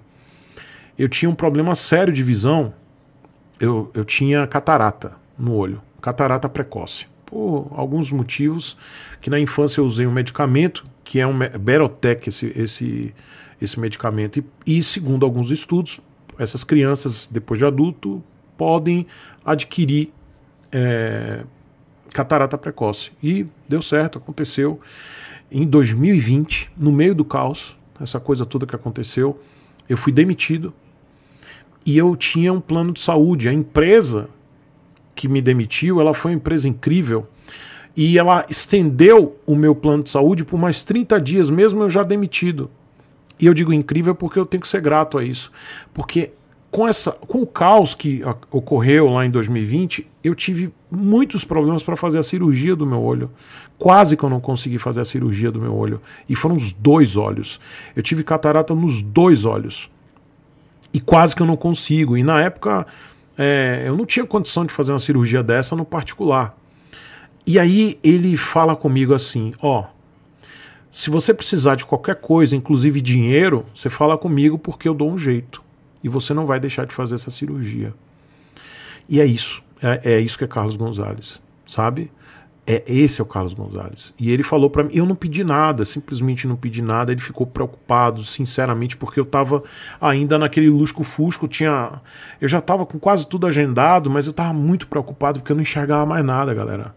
eu tinha um problema sério de visão. Eu, eu tinha catarata no olho, catarata precoce. Por alguns motivos, que na infância eu usei um medicamento, que é um Berotec, esse, esse, esse medicamento. E, e segundo alguns estudos, essas crianças, depois de adulto, podem adquirir é, catarata precoce. E deu certo, aconteceu. Em 2020, no meio do caos, essa coisa toda que aconteceu, eu fui demitido e eu tinha um plano de saúde. A empresa que me demitiu, ela foi uma empresa incrível e ela estendeu o meu plano de saúde por mais 30 dias, mesmo eu já demitido. E eu digo incrível porque eu tenho que ser grato a isso, porque com, essa, com o caos que ocorreu lá em 2020, eu tive muitos problemas para fazer a cirurgia do meu olho. Quase que eu não consegui fazer a cirurgia do meu olho. E foram os dois olhos. Eu tive catarata nos dois olhos. E quase que eu não consigo. E na época é, eu não tinha condição de fazer uma cirurgia dessa no particular. E aí ele fala comigo assim: ó, se você precisar de qualquer coisa, inclusive dinheiro, você fala comigo porque eu dou um jeito. E você não vai deixar de fazer essa cirurgia. E é isso. É, é isso que é Carlos Gonzalez, sabe? É, esse é o Carlos Gonzalez. E ele falou para mim, eu não pedi nada, simplesmente não pedi nada. Ele ficou preocupado, sinceramente, porque eu tava ainda naquele lusco-fusco, tinha eu já tava com quase tudo agendado, mas eu tava muito preocupado porque eu não enxergava mais nada, galera.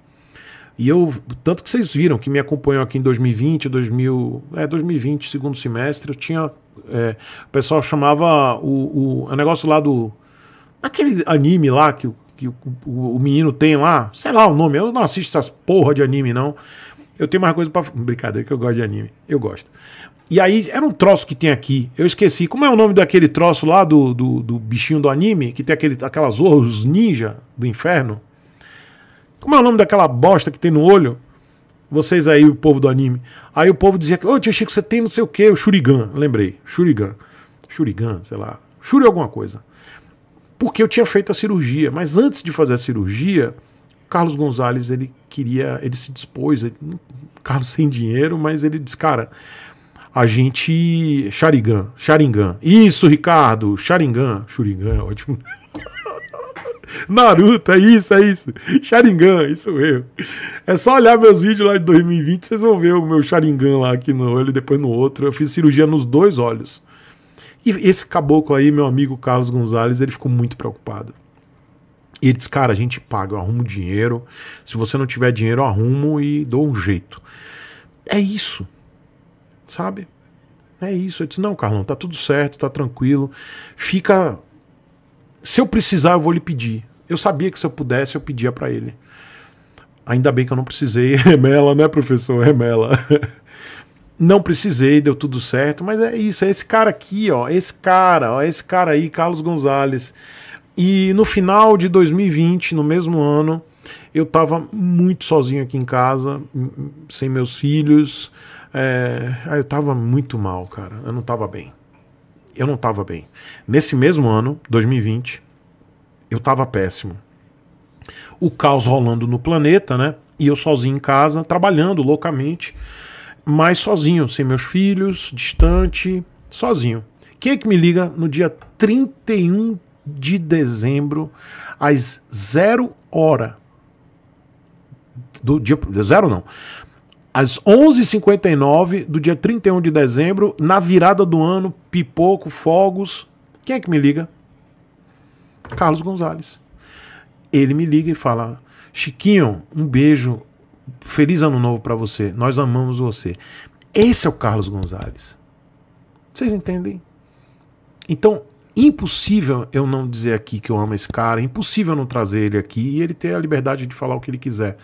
E eu, tanto que vocês viram que me acompanhou aqui em 2020, 2000, é, 2020, segundo semestre, eu tinha é, o pessoal chamava o, o, o é negócio lá do aquele anime lá que o que o, o, o, menino tem lá, sei lá o nome, eu não assisto essas porra de anime, não. Eu tenho mais coisa pra. Brincadeira, que eu gosto de anime. Eu gosto. E aí, era um troço que tem aqui. Eu esqueci. Como é o nome daquele troço lá do, do, do bichinho do anime? Que tem aquele, aquelas os ninja do inferno? Como é o nome daquela bosta que tem no olho? Vocês aí, o povo do anime. Aí o povo dizia: Ô tio Chico, você tem não sei o que, o Shurigan. Lembrei. Shurigan. Shurigan, sei lá. Shuri alguma coisa porque eu tinha feito a cirurgia. Mas antes de fazer a cirurgia, Carlos Gonzalez ele queria, ele se dispôs, ele, Carlos sem dinheiro, mas ele disse, cara, a gente Sharingan, charingan, Isso, Ricardo, charingan, churingan, é ótimo. Naruto, é isso, é isso. Sharingan, isso mesmo. É só olhar meus vídeos lá de 2020, vocês vão ver o meu Sharingan lá aqui no olho e depois no outro. Eu fiz cirurgia nos dois olhos. E esse caboclo aí, meu amigo Carlos Gonzalez, ele ficou muito preocupado. E ele disse: Cara, a gente paga, eu arrumo dinheiro. Se você não tiver dinheiro, eu arrumo e dou um jeito. É isso. Sabe? É isso. Eu disse: Não, Carlão, tá tudo certo, tá tranquilo. Fica. Se eu precisar, eu vou lhe pedir. Eu sabia que se eu pudesse, eu pedia para ele. Ainda bem que eu não precisei. Remela, é né, professor? Remela. É Não precisei, deu tudo certo, mas é isso, é esse cara aqui, ó, esse cara, ó, esse cara aí, Carlos Gonzalez. E no final de 2020, no mesmo ano, eu tava muito sozinho aqui em casa, sem meus filhos. É, eu tava muito mal, cara. Eu não tava bem. Eu não tava bem. Nesse mesmo ano, 2020, eu tava péssimo. O caos rolando no planeta, né? E eu sozinho em casa, trabalhando loucamente mas sozinho, sem meus filhos, distante, sozinho. Quem é que me liga no dia 31 de dezembro, às zero hora? Do dia. Zero não. Às 11h59 do dia 31 de dezembro, na virada do ano, pipoco, fogos. Quem é que me liga? Carlos Gonzalez. Ele me liga e fala: Chiquinho, um beijo. Feliz ano novo para você. Nós amamos você. Esse é o Carlos Gonzalez. Vocês entendem? Então, impossível eu não dizer aqui que eu amo esse cara, impossível eu não trazer ele aqui e ele ter a liberdade de falar o que ele quiser.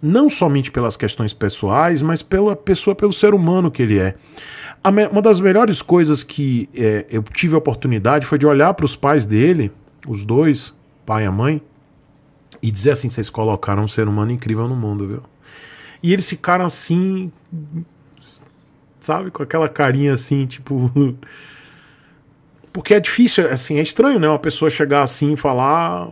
Não somente pelas questões pessoais, mas pela pessoa, pelo ser humano que ele é. Uma das melhores coisas que é, eu tive a oportunidade foi de olhar para os pais dele, os dois, pai e a mãe, e dizer assim: vocês colocaram um ser humano incrível no mundo, viu? E eles ficaram assim, sabe, com aquela carinha assim, tipo. Porque é difícil, assim, é estranho, né? Uma pessoa chegar assim e falar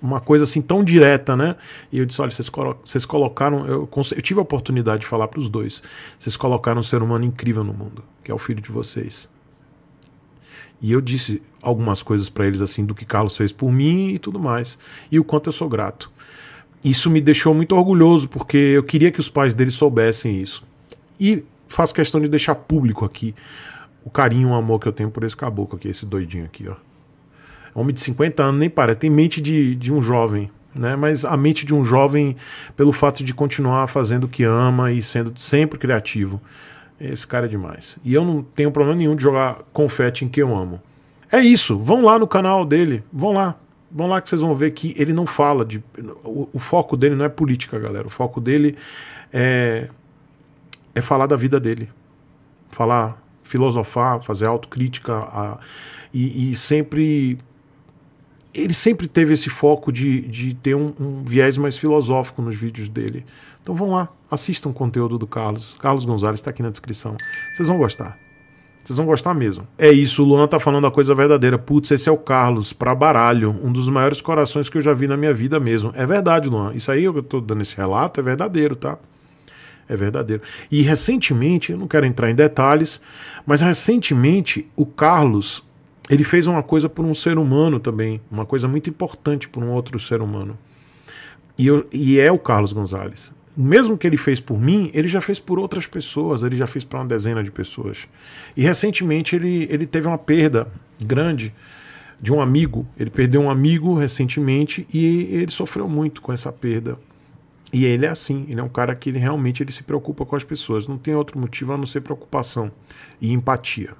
uma coisa assim tão direta, né? E eu disse: olha, vocês, colo vocês colocaram. Eu, eu, tive a oportunidade de falar para os dois. Vocês colocaram um ser humano incrível no mundo, que é o filho de vocês. E eu disse algumas coisas para eles assim do que Carlos fez por mim e tudo mais, e o quanto eu sou grato. Isso me deixou muito orgulhoso porque eu queria que os pais dele soubessem isso. E faço questão de deixar público aqui o carinho, o amor que eu tenho por esse caboclo aqui, esse doidinho aqui, ó. Homem de 50 anos, nem parece, tem mente de, de um jovem, né? Mas a mente de um jovem pelo fato de continuar fazendo o que ama e sendo sempre criativo. Esse cara é demais. E eu não tenho problema nenhum de jogar confete em que eu amo. É isso. Vão lá no canal dele. Vão lá. Vão lá que vocês vão ver que ele não fala de. O, o foco dele não é política, galera. O foco dele é. É falar da vida dele. Falar, filosofar, fazer autocrítica. A, e, e sempre ele sempre teve esse foco de, de ter um, um, viés mais filosófico nos vídeos dele. Então vão lá, assistam o conteúdo do Carlos. Carlos Gonzalez está aqui na descrição. Vocês vão gostar. Vocês vão gostar mesmo. É isso, o Luan tá falando a coisa verdadeira. Putz, esse é o Carlos, pra baralho. Um dos maiores corações que eu já vi na minha vida mesmo. É verdade, Luan. Isso aí, eu tô dando esse relato, é verdadeiro, tá? É verdadeiro. E recentemente, eu não quero entrar em detalhes, mas recentemente o Carlos, ele fez uma coisa por um ser humano também. Uma coisa muito importante por um outro ser humano. E, eu, e é o Carlos Gonzalez o mesmo que ele fez por mim, ele já fez por outras pessoas, ele já fez para uma dezena de pessoas. E recentemente ele, ele teve uma perda grande de um amigo. Ele perdeu um amigo recentemente e ele sofreu muito com essa perda. E ele é assim, ele é um cara que ele realmente ele se preocupa com as pessoas. Não tem outro motivo a não ser preocupação e empatia.